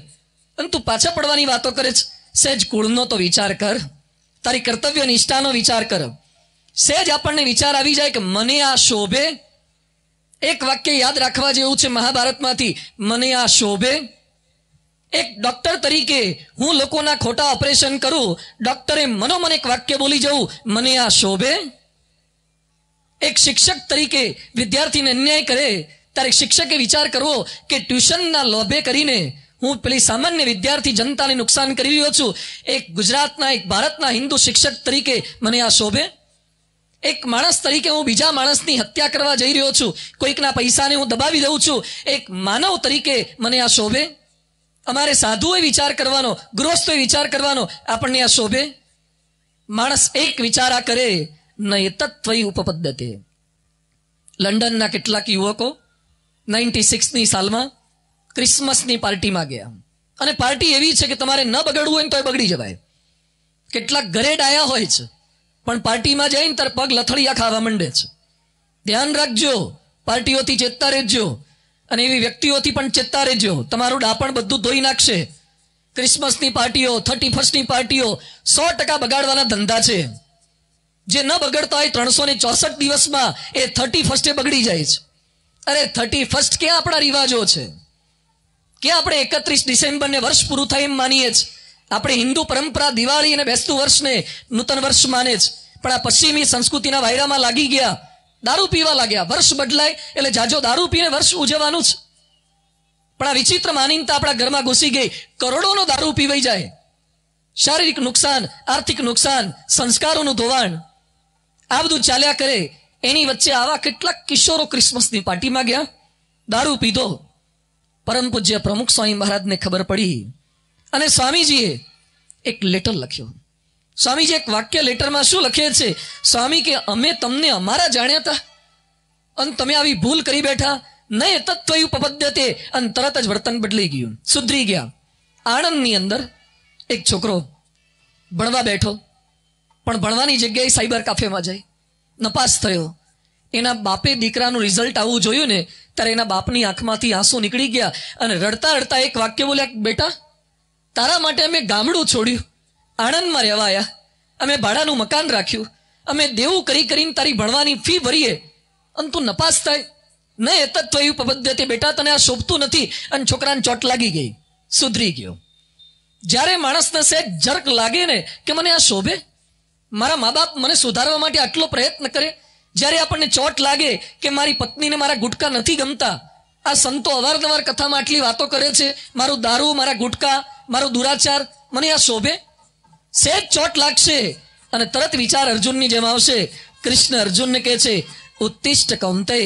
અને તું પાછા પડવાની વાતો કરે છે સહેજ કુળનો તો વિચાર કર તારી કર્તવ્ય નિષ્ઠાનો વિચાર કર સહેજ આપણને વિચાર આવી જાય કે મને આ શોભે એક વાક્ય યાદ રાખવા જેવું છે મહાભારતમાંથી મને આ શોભે એક ડોક્ટર તરીકે હું લોકોના ખોટા ઓપરેશન કરું ડોક્ટરે મનોમન એક વાક્ય બોલી જવું મને આ શોભે એક શિક્ષક તરીકે વિદ્યાર્થીને અન્યાય કરે ત્યારે શિક્ષકે વિચાર કરવો કે ટ્યુશનના લોભે કરીને હું પેલી સામાન્ય વિદ્યાર્થી જનતાને નુકસાન કરી રહ્યો છું એક ગુજરાતના એક ભારતના હિન્દુ શિક્ષક તરીકે મને આ શોભે એક માણસ તરીકે હું બીજા માણસની હત્યા કરવા જઈ રહ્યો છું કોઈકના પૈસાને હું દબાવી દઉં છું એક માનવ તરીકે મને આ શોભે અમારે સાધુએ વિચાર કરવાનો ગૃહસ્થોએ વિચાર કરવાનો આપણને આ શોભે માણસ એક વિચાર આ કરે નહીં એ તત્વય ઉપપદ્ધતે લંડનના કેટલાક યુવકો નાઇન્ટી સિક્સની સાલમાં ક્રિસમસની પાર્ટીમાં ગયા અને પાર્ટી એવી છે કે તમારે ન બગડવું હોય ને તો એ બગડી જવાય કેટલાક ઘરે ડાયા હોય છે પણ પાર્ટીમાં જઈને તાર પગ લથડિયા ખાવા માંડે છે ધ્યાન રાખજો પાર્ટીઓથી ચેતતા રહેજો અને એવી વ્યક્તિઓથી પણ ચેતતા રહેજો તમારું ડાપણ બધું ધોઈ નાખશે ક્રિસમસની પાર્ટીઓ થર્ટી ફર્સ્ટની પાર્ટીઓ સો ટકા બગાડવાના ધંધા છે જે ન બગડતા હોય ત્રણસો ને ચોસઠ દિવસમાં એ થર્ટી ફર્સ્ટે બગડી જાય છે અરે થર્ટી ફર્સ્ટ ક્યાં આપણા રિવાજો છે કે આપણે એકત્રીસ ડિસેમ્બરને વર્ષ પૂરું થાય એમ માનીએ જ આપણે હિન્દુ પરંપરા દિવાળી અને બેસતું વર્ષને નૂતન વર્ષ માને જ પણ આ પશ્ચિમી સંસ્કૃતિના વાયરામાં લાગી ગયા દારૂ પીવા લાગ્યા વર્ષ બદલાય એટલે જાજો દારૂ પીને વર્ષ ઉજવવાનું જ પણ આ વિચિત્ર માનીનતા આપણા ઘરમાં ઘૂસી ગઈ કરોડોનો દારૂ પીવાઈ જાય શારીરિક નુકસાન આર્થિક નુકસાન સંસ્કારોનું ધોવાણ આ બધું ચાલ્યા કરે એની વચ્ચે આવા કેટલાક કિશોરો ક્રિસમસની પાર્ટીમાં ગયા દારૂ પીધો પરમ પૂજ્ય પ્રમુખ સ્વામી મહારાજને ખબર પડી અને સ્વામીજીએ એક લેટર લખ્યો સ્વામીજી એક વાક્ય લેટરમાં શું લખે છે સ્વામી કે અમે તમને અમારા જાણ્યા હતા અને તમે આવી ભૂલ કરી બેઠા નહીં તત્વ ઉપપદ્ધતે અને તરત જ વર્તન બદલાઈ ગયું સુધરી ગયા આણંદની અંદર એક છોકરો ભણવા બેઠો પણ ભણવાની જગ્યાએ સાયબર કાફેમાં જાય નપાસ થયો એના બાપે દીકરાનું રિઝલ્ટ આવવું જોયું ને ત્યારે એના બાપની આંખમાંથી આંસુ નીકળી ગયા અને રડતા રડતા એક વાક્ય બોલ્યા બેટા તારા માટે અમે ગામડું છોડ્યું આણંદમાં રહેવા રહેવાયા અમે ભાડાનું મકાન રાખ્યું અમે દેવું કરી કરીને તારી ભણવાની ફી ભરીએ અને તું નપાસ થાય ન એતત્વ એવું પબદ્ધ્યથી બેટા તને આ શોભતું નથી અને છોકરાને ચોટ લાગી ગઈ સુધરી ગયો જ્યારે માણસને સહેજ જર્ક લાગે ને કે મને આ શોભે મારા મા બાપ મને સુધારવા માટે આટલો પ્રયત્ન કરે જ્યારે આપણને ચોટ લાગે કે મારી પત્નીને મારા ગુટકા નથી ગમતા આ સંતો અવારનવાર કથામાં આટલી વાતો કરે છે મારું દારૂ મારા ગુટકા મારો દુરાચાર મને આ શોભે સહેજ ચોટ લાગશે અને તરત વિચાર અર્જુનની જેમ આવશે કૃષ્ણ અર્જુનને કહે છે ઉત્તિષ્ટ કૌંતે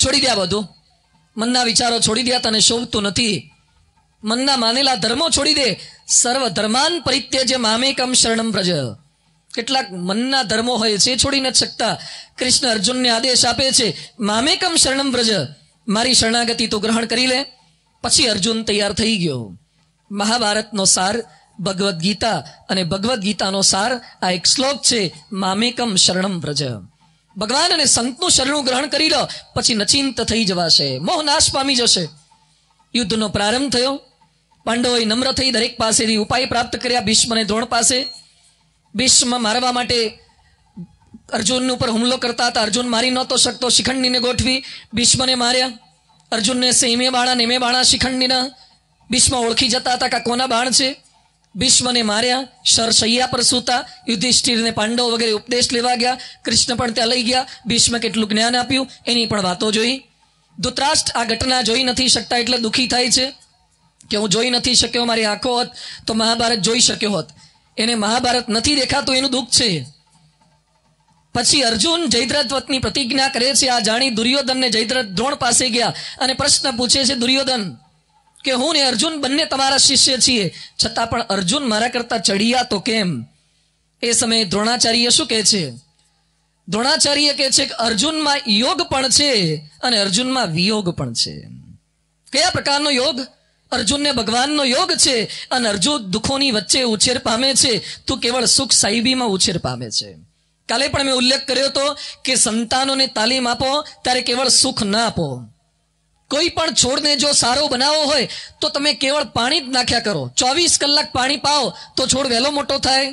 છોડી દે બધું મનના વિચારો છોડી દ્યા તને શોભતું નથી મનના માનેલા ધર્મો છોડી દે સર્વ ધર્માન પરિત્ય જે મામેકમ શરણમ પ્રજ કેટલાક મનના ધર્મો હોય છે છોડી નથી શકતા કૃષ્ણ અર્જુનને આદેશ આપે છે મામેકમ શરણમ વ્રજ મારી શરણાગતિ તો ગ્રહણ કરી લે પછી અર્જુન તૈયાર થઈ ગયો મહાભારતનો સાર ભગવદ્ ગીતા અને ભગવદ્ ગીતાનો સાર આ એક શ્લોક છે મામેકમ શરણમ વ્રજ ભગવાન અને સંતનું શરણું ગ્રહણ કરી લો પછી નચિંત થઈ જવાશે મોહ નાશ પામી જશે યુદ્ધનો પ્રારંભ થયો પાંડવોએ નમ્ર થઈ દરેક પાસેથી ઉપાય પ્રાપ્ત કર્યા ભીષ્મને દ્રોણ પાસે ભીષ્મ મારવા માટે અર્જુન ઉપર હુમલો કરતા હતા અર્જુન મારી નહોતો શકતો શિખંડીને ગોઠવી ભીષ્મને માર્યા અર્જુનને સેમે બાણા નેમે બાણા શિખંડીના ભીષ્મ ઓળખી જતા હતા કે કોના બાણ છે ભીષ્મને માર્યા સર સૈયા પર સૂતા યુધિષ્ઠિરને પાંડવ વગેરે ઉપદેશ લેવા ગયા કૃષ્ણ પણ ત્યાં લઈ ગયા ભીષ્મ કેટલું જ્ઞાન આપ્યું એની પણ વાતો જોઈ ધૃતરાષ્ટ્ર આ ઘટના જોઈ નથી શકતા એટલે દુઃખી થાય છે કે હું જોઈ નથી શક્યો મારી આંખો હોત તો મહાભારત જોઈ શક્યો હોત એને મહાભારત નથી દેખાતું એનું દુઃખ છે પછી અર્જુન જયદ્રથવતની પ્રતિજ્ઞા કરે છે આ જાણી દુર્યોધનને જયદ્રથ દ્રોણ પાસે ગયા અને પ્રશ્ન પૂછે છે દુર્યોધન કે હું ને અર્જુન બંને તમારા શિષ્ય છીએ છતાં પણ અર્જુન મારા કરતા ચડિયા તો કેમ એ સમયે દ્રોણાચાર્ય શું કહે છે દ્રોણાચાર્ય કહે છે કે અર્જુનમાં યોગ પણ છે અને અર્જુનમાં વિયોગ પણ છે કયા પ્રકારનો યોગ અર્જુનને ભગવાનનો યોગ છે અને અર્જુન દુઃખોની વચ્ચે ઉછેર પામે છે તો કેવળ સુખ સાહિબીમાં ઉછેર પામે છે કાલે પણ મેં ઉલ્લેખ કર્યો હતો કે સંતાનોને તાલીમ આપો ત્યારે કેવળ સુખ ના આપો કોઈ પણ છોડને જો સારો બનાવવો હોય તો તમે કેવળ પાણી જ નાખ્યા કરો ચોવીસ કલાક પાણી પાઓ તો છોડ વહેલો મોટો થાય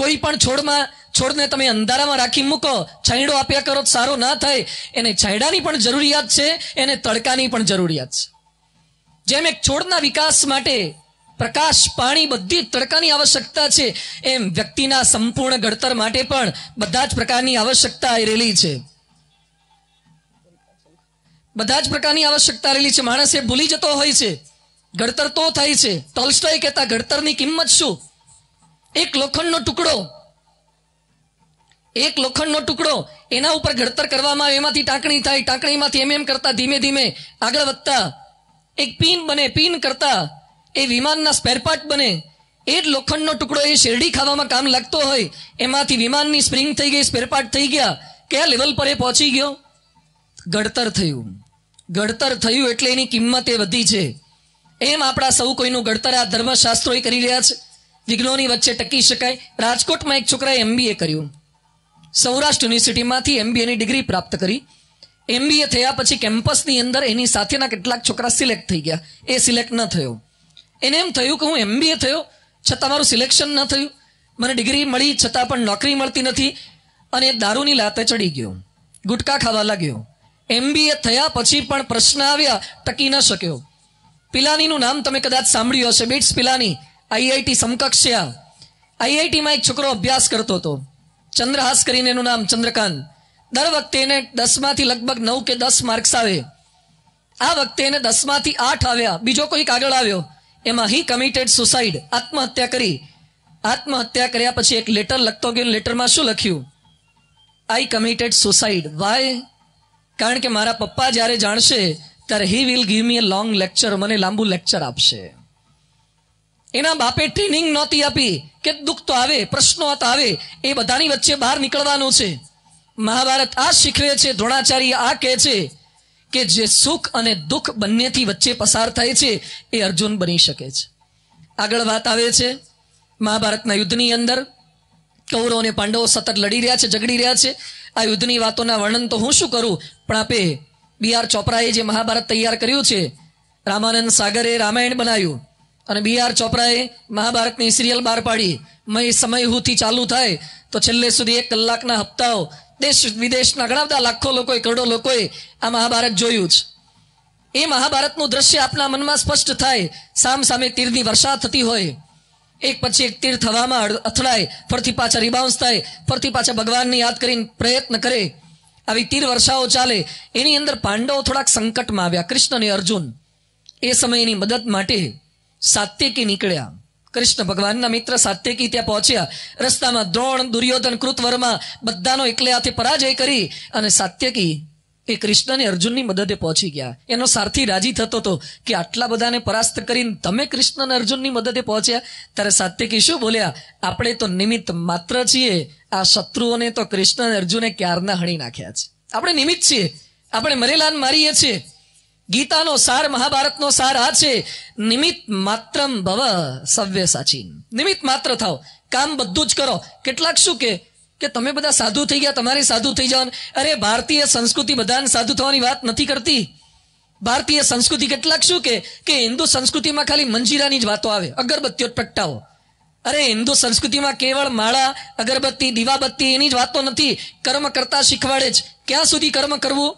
કોઈ પણ છોડમાં છોડને તમે અંધારામાં રાખી મૂકો છાંયડો આપ્યા કરો સારો ના થાય એને છાંયડાની પણ જરૂરિયાત છે એને તડકાની પણ જરૂરિયાત છે જેમ એક છોડના વિકાસ માટે પ્રકાશ પાણી બધી જ તડકાની આવશ્યકતા છે એમ વ્યક્તિના સંપૂર્ણ ઘડતર માટે પણ બધા જ પ્રકારની આવશ્યકતા રહેલી છે બધા જ પ્રકારની આવશ્યકતા રહેલી છે માણસ એ ભૂલી જતો હોય છે ઘડતર તો થાય છે ટોલ્સ્ટોય કહેતા ઘડતરની કિંમત શું એક લોખંડનો ટુકડો એક લોખંડનો ટુકડો એના ઉપર ઘડતર કરવામાં એમાંથી ટાંકણી થાય ટાંકણીમાંથી એમ એમ કરતા ધીમે ધીમે આગળ વધતા એક પીન બને પીન કરતા એ વિમાનના સ્પેરપાર્ટ બને એ જ લોખંડનો ટુકડો એ શેરડી ખાવામાં કામ લાગતો હોય એમાંથી વિમાનની સ્પ્રિંગ થઈ ગઈ સ્પેરપાર્ટ થઈ ગયા કયા લેવલ પર એ પહોંચી ગયો ઘડતર થયું ઘડતર થયું એટલે એની કિંમત એ વધી છે એમ આપણા સૌ કોઈનું ઘડતર આ ધર્મશાસ્ત્રો કરી રહ્યા છે વિઘ્નોની વચ્ચે ટકી શકાય રાજકોટમાં એક છોકરાએ એમબીએ કર્યું સૌરાષ્ટ્ર યુનિવર્સિટીમાંથી એમબીએની ડિગ્રી પ્રાપ્ત કરી એમબીએ થયા પછી કેમ્પસની અંદર એની સાથેના કેટલાક છોકરા સિલેક્ટ થઈ ગયા એ સિલેક્ટ ન થયો એને એમ થયું કે હું એમબીએ થયો છતાં મારું સિલેક્શન ન થયું મને ડિગ્રી મળી છતાં પણ નોકરી મળતી નથી અને દારૂની લાતે ચડી ગયો ગુટકા ખાવા લાગ્યો એમબીએ થયા પછી પણ પ્રશ્ન આવ્યા ટકી ન શક્યો પિલાનીનું નામ તમે કદાચ સાંભળ્યું હશે બિટ્સ પિલાની આઈઆઈટી સમકક્ષ છે આ આઈઆઈટીમાં એક છોકરો અભ્યાસ કરતો હતો ચંદ્રહાસ કરીને એનું નામ ચંદ્રકાંત દર વખતે એને દસમાંથી લગભગ નવ કે દસ માર્ક્સ આવે આ વખતે એને દસમાંથી આઠ આવ્યા બીજો કોઈ કાગળ આવ્યો એમાં હી કમિટેડ સુસાઇડ આત્મહત્યા કરી આત્મહત્યા કર્યા પછી એક લેટર લખતો ગયો લેટરમાં શું લખ્યું આઈ કમિટેડ સુસાઇડ વાય કારણ કે મારા પપ્પા જ્યારે જાણશે ત્યારે he will give me a long lecture મને લાંબુ લેક્ચર આપશે એના બાપે ટ્રેનિંગ નહોતી આપી કે દુઃખ તો આવે પ્રશ્નો તો આવે એ બધાની વચ્ચે બહાર નીકળવાનું છે મહાભારત આ શીખવે છે દ્રોણાચાર્ય આ કહે છે કે જે સુખ અને દુઃખ બંનેથી વચ્ચે પસાર થાય છે એ અર્જુન બની શકે છે આગળ વાત આવે છે મહાભારતના યુદ્ધની અંદર કૌરવ અને પાંડવો સતત લડી રહ્યા છે ઝઘડી રહ્યા છે આ યુદ્ધની વાતોના વર્ણન તો હું શું કરું પણ આપે બી આર ચોપરાએ જે મહાભારત તૈયાર કર્યું છે રામાનંદ સાગરે રામાયણ બનાવ્યું અને બી આર ચોપરાએ મહાભારતની સિરિયલ બહાર પાડી મય સમય હુથી ચાલુ થાય તો છેલ્લે સુધી એક કલાકના હપ્તાઓ દેશ વિદેશના ઘણા બધા લાખો લોકોએ કરોડો લોકોએ આ મહાભારત જોયું જ એ મહાભારતનું દ્રશ્ય આપના મનમાં સ્પષ્ટ થાય સામ સામે તીરની વર્ષા થતી હોય એક પછી એક તીર થવામાં અથડાય ફરથી પાછા રિબાઉન્સ થાય ફરથી પાછા ભગવાનની યાદ કરીને પ્રયત્ન કરે આવી તીર વર્ષાઓ ચાલે એની અંદર પાંડવો થોડાક સંકટમાં આવ્યા કૃષ્ણ અને અર્જુન એ સમયની મદદ માટે સાત્યકી નીકળ્યા કૃષ્ણ ભગવાનના મિત્ર સાત્યકી ત્યાં પહોંચ્યા રસ્તામાં દ્રોણ દુર્યોધન કૃતવર્મા બધાનો એકલે હાથે પરાજય કરી અને સાત્યકી એ કૃષ્ણને અર્જુનની મદદે પહોંચી ગયા એનો સારથી રાજી થતો હતો કે આટલા બધાને પરાસ્ત કરીને તમે કૃષ્ણ અને અર્જુનની મદદે પહોંચ્યા ત્યારે સાત્યકી શું બોલ્યા આપણે તો નિમિત્ત માત્ર છીએ આ શત્રુઓને તો કૃષ્ણ અને અર્જુને ક્યારના હણી નાખ્યા છે આપણે નિમિત્ત છીએ આપણે મરેલાન મારીએ છીએ ગીતાનો સાર મહાભારતનો સાર આ છે નિમિત્ત માત્રમ ભવ સવ્ય સાચીન નિમિત્ત માત્ર થાવ કામ બધું જ કરો કેટલાક શું કે કે તમે બધા સાધુ થઈ ગયા તમારે સાધુ થઈ જાવ અરે ભારતીય સંસ્કૃતિ બધાને સાધુ થવાની વાત નથી કરતી ભારતીય સંસ્કૃતિ કેટલાક શું કે કે હિન્દુ સંસ્કૃતિમાં ખાલી મંજીરાની જ વાતો આવે અગરબત્તીઓ પટ્ટાઓ અરે હિન્દુ સંસ્કૃતિમાં કેવળ માળા અગરબત્તી દીવાબત્તી એની જ વાતો નથી કર્મ કરતા શીખવાડે જ ક્યાં સુધી કર્મ કરવું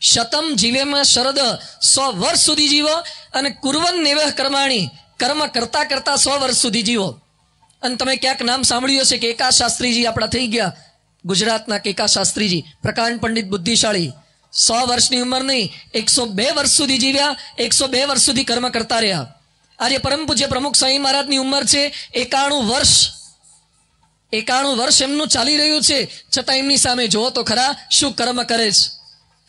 શતમ જીવેમાં શરદ સો વર્ષ સુધી જીવો અને કુર્વન નેવહ કર્માણી કર્મ કરતા કરતા સો વર્ષ સુધી જીવો અને તમે ક્યાંક નામ સાંભળ્યું હશે કે એકા શાસ્ત્રીજી આપણા થઈ ગયા ગુજરાતના કેકા શાસ્ત્રીજી પ્રકાંડ પંડિત બુદ્ધિશાળી સો વર્ષની ઉંમર નહીં એકસો બે વર્ષ સુધી જીવ્યા એકસો બે વર્ષ સુધી કર્મ કરતા રહ્યા આજે પરમ પૂજ્ય પ્રમુખ સ્વામી મહારાજની ઉંમર છે એકાણું વર્ષ એકાણું વર્ષ એમનું ચાલી રહ્યું છે છતાં એમની સામે જુઓ તો ખરા શું કર્મ કરે છે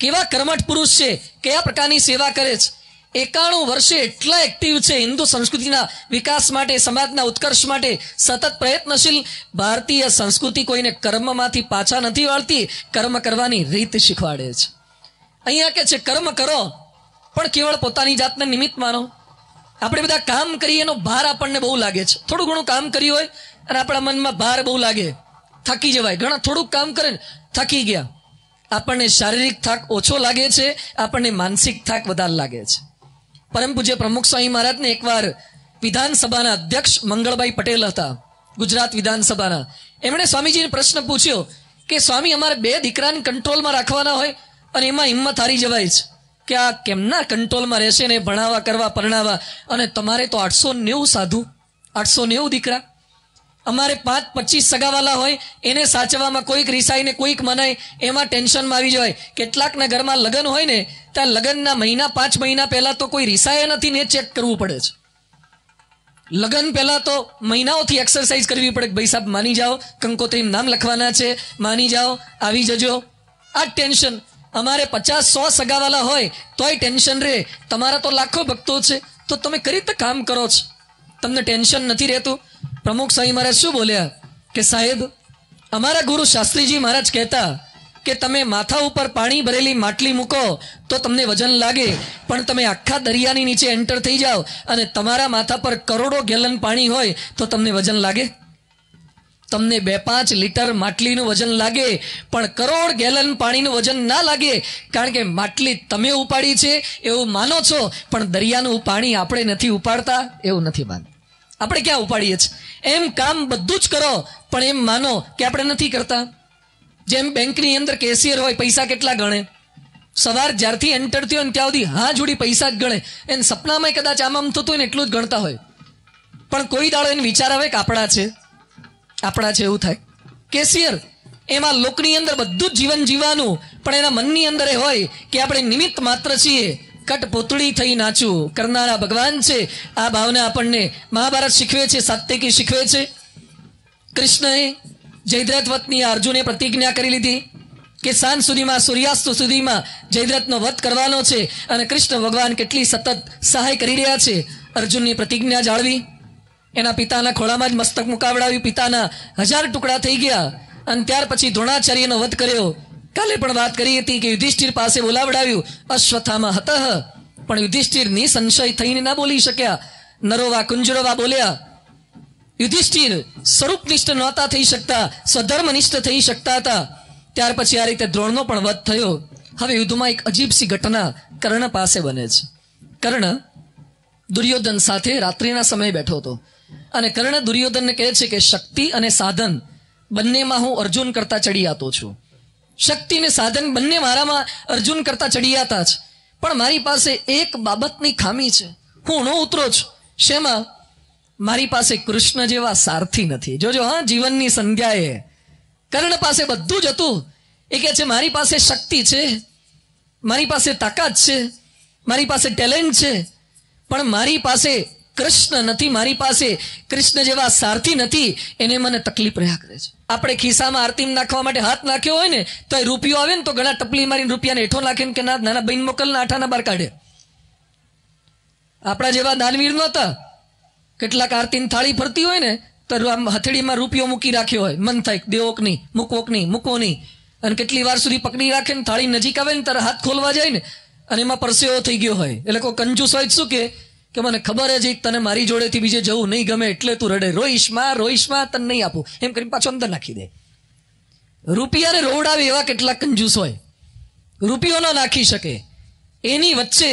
કેવા કર્મઠ પુરુષ છે કયા પ્રકારની સેવા કરે છે એકાણું વર્ષે એટલા એક્ટિવ છે હિન્દુ સંસ્કૃતિના વિકાસ માટે સમાજના ઉત્કર્ષ માટે સતત પ્રયત્નશીલ ભારતીય સંસ્કૃતિ કોઈને કર્મમાંથી પાછા નથી વાળતી કર્મ કરવાની રીત શીખવાડે છે અહીંયા કે છે કર્મ કરો પણ કેવળ પોતાની જાતને નિમિત્ત માનો આપણે બધા કામ કરીએ એનો ભાર આપણને બહુ લાગે છે થોડું ઘણું કામ કર્યું હોય અને આપણા મનમાં ભાર બહુ લાગે થકી જવાય ઘણા થોડુંક કામ કરે ને થકી ગયા આપણને શારીરિક થાક ઓછો લાગે છે આપણને માનસિક થાક વધારે લાગે છે પરમ પૂજ્ય પ્રમુખ સ્વામી મહારાજને એકવાર વિધાનસભાના અધ્યક્ષ મંગળભાઈ પટેલ હતા ગુજરાત વિધાનસભાના એમણે સ્વામીજીને પ્રશ્ન પૂછ્યો કે સ્વામી અમારે બે દીકરાને કંટ્રોલમાં રાખવાના હોય અને એમાં હિંમત હારી જવાય છે કે આ કેમના કંટ્રોલમાં રહેશે ને ભણાવવા કરવા પરણાવવા અને તમારે તો આઠસો નેવું સાધુ આઠસો નેવું દીકરા અમારે પાંચ પચીસ સગાવાલા હોય એને સાચવામાં કોઈક રીસાય ને કોઈક મનાય એમાં ટેન્શનમાં આવી જાય કેટલાકના ઘરમાં લગ્ન હોય ને ત્યાં લગ્નના મહિના પાંચ મહિના પહેલાં તો કોઈ રીસાય નથી ને ચેક કરવું પડે છે લગ્ન પહેલાં તો મહિનાઓથી એક્સરસાઇઝ કરવી પડે કે ભાઈ સાહેબ માની જાઓ કંકોત્રીમ નામ લખવાના છે માની જાઓ આવી જજો આ ટેન્શન અમારે પચાસ સો સગાવાલા હોય તોય ટેન્શન રહે તમારા તો લાખો ભક્તો છે તો તમે કરી રીતે કામ કરો છો તમને ટેન્શન નથી રહેતું પ્રમુખ સાંઈ મહારાજ શું બોલ્યા કે સાહેબ અમારા ગુરુ શાસ્ત્રીજી મહારાજ કહેતા કે તમે માથા ઉપર પાણી ભરેલી માટલી મૂકો તો તમને વજન લાગે પણ તમે આખા દરિયાની નીચે એન્ટર થઈ જાઓ અને તમારા માથા પર કરોડો ગેલન પાણી હોય તો તમને વજન લાગે તમને બે પાંચ લીટર માટલીનું વજન લાગે પણ કરોડ ગેલન પાણીનું વજન ના લાગે કારણ કે માટલી તમે ઉપાડી છે એવું માનો છો પણ દરિયાનું પાણી આપણે નથી ઉપાડતા એવું નથી માનતા આપણે ક્યાં ઉપાડીએ છીએ એમ કામ બધું જ કરો પણ એમ માનો કે આપણે નથી કરતા જેમ બેંકની અંદર કેશિયર હોય પૈસા કેટલા ગણે સવાર જ્યારથી એન્ટર થયો ને ત્યાં સુધી હા જોડી પૈસા જ ગણે એને સપનામાં કદાચ આમ આમ થતું હોય ને એટલું જ ગણતા હોય પણ કોઈ દાડો એને વિચાર આવે કે આપણા છે આપણા છે એવું થાય કેશિયર એમાં લોકની અંદર બધું જ જીવન જીવવાનું પણ એના મનની અંદર એ હોય કે આપણે નિમિત્ત માત્ર છીએ કટપોતળી થઈ નાચવું કરનારા ભગવાન છે આ ભાવના આપણને મહાભારત શીખવે છે સાત્યકી શીખવે છે કૃષ્ણએ જયદ્રથવતની અર્જુને પ્રતિજ્ઞા કરી લીધી કે સાંજ સુધીમાં સૂર્યાસ્ત સુધીમાં જયદ્રથનો વધ કરવાનો છે અને કૃષ્ણ ભગવાન કેટલી સતત સહાય કરી રહ્યા છે અર્જુનની પ્રતિજ્ઞા જાળવી એના પિતાના ખોળામાં જ મસ્તક મુકાવડાવી પિતાના હજાર ટુકડા થઈ ગયા અને ત્યાર પછી દ્રોણાચાર્યનો વધ કર્યો કાલે પણ વાત કરી હતી કે યુધિષ્ઠિર પાસે બોલાવડાવ્યું અશ્વથામાં હતઃ પણ યુધિષ્ઠિરની સંશય થઈને ના બોલી શક્યા નરોવા કુંજરોવા બોલ્યા યુધિષ્ઠિર સ્વરૂપનિષ્ઠ નહોતા થઈ શકતા સ્વધર્મનિષ્ઠ થઈ શકતા હતા ત્યાર પછી આ રીતે દ્રોણનો પણ વધ થયો હવે યુદ્ધમાં એક અજીબસી ઘટના કર્ણ પાસે બને છે કર્ણ દુર્યોધન સાથે રાત્રિના સમયે બેઠો હતો અને કર્ણ દુર્યોધનને કહે છે કે શક્તિ અને સાધન બંનેમાં હું અર્જુન કરતા ચડી આવતો છું શક્તિ ને સાધન બંને મારામાં અર્જુન કરતા ચડિયાતા છે પણ મારી પાસે એક બાબતની ખામી છે હું ઊણો ઉતરો છું શેમાં મારી પાસે કૃષ્ણ જેવા સારથી નથી જોજો હા જીવનની સંધ્યાએ કર્ણ પાસે બધું જ હતું એ કહે છે મારી પાસે શક્તિ છે મારી પાસે તાકાત છે મારી પાસે ટેલેન્ટ છે પણ મારી પાસે કૃષ્ણ નથી મારી પાસે કૃષ્ણ જેવા સારથી નથી એને મને તકલીફ રહ્યા કરે છે આપણે ખિસ્સામાં આરતી નાખવા માટે હાથ નાખ્યો હોય ને તો એ રૂપિયો આવે ને તો ઘણા ટપલી મારીને રૂપિયાને હેઠો નાખે કે ના નાના બહેન મોકલને આઠાના બહાર કાઢે આપણા જેવા દાનવીર નહોતા કેટલાક આરતીની થાળી ફરતી હોય ને તો આમ હથેળીમાં રૂપિયો મૂકી રાખ્યો હોય મન થાય દેવોક નહીં મૂકવોક નહીં મૂકવો નહીં અને કેટલી વાર સુધી પકડી રાખે ને થાળી નજીક આવે ને તારા હાથ ખોલવા જાય ને અને એમાં પરસેવો થઈ ગયો હોય એટલે કોઈ કંજુસ હોય શું કે કે મને ખબર જ તને મારી જોડેથી બીજે જવું નહીં ગમે એટલે તું રડે રોઈશમાં રોઈશમાં તને નહીં આપું એમ કરીને પાછો અંદર નાખી દે રૂપિયાને રોવડાવે એવા કેટલા કંજૂસ હોય રૂપિયો ન નાખી શકે એની વચ્ચે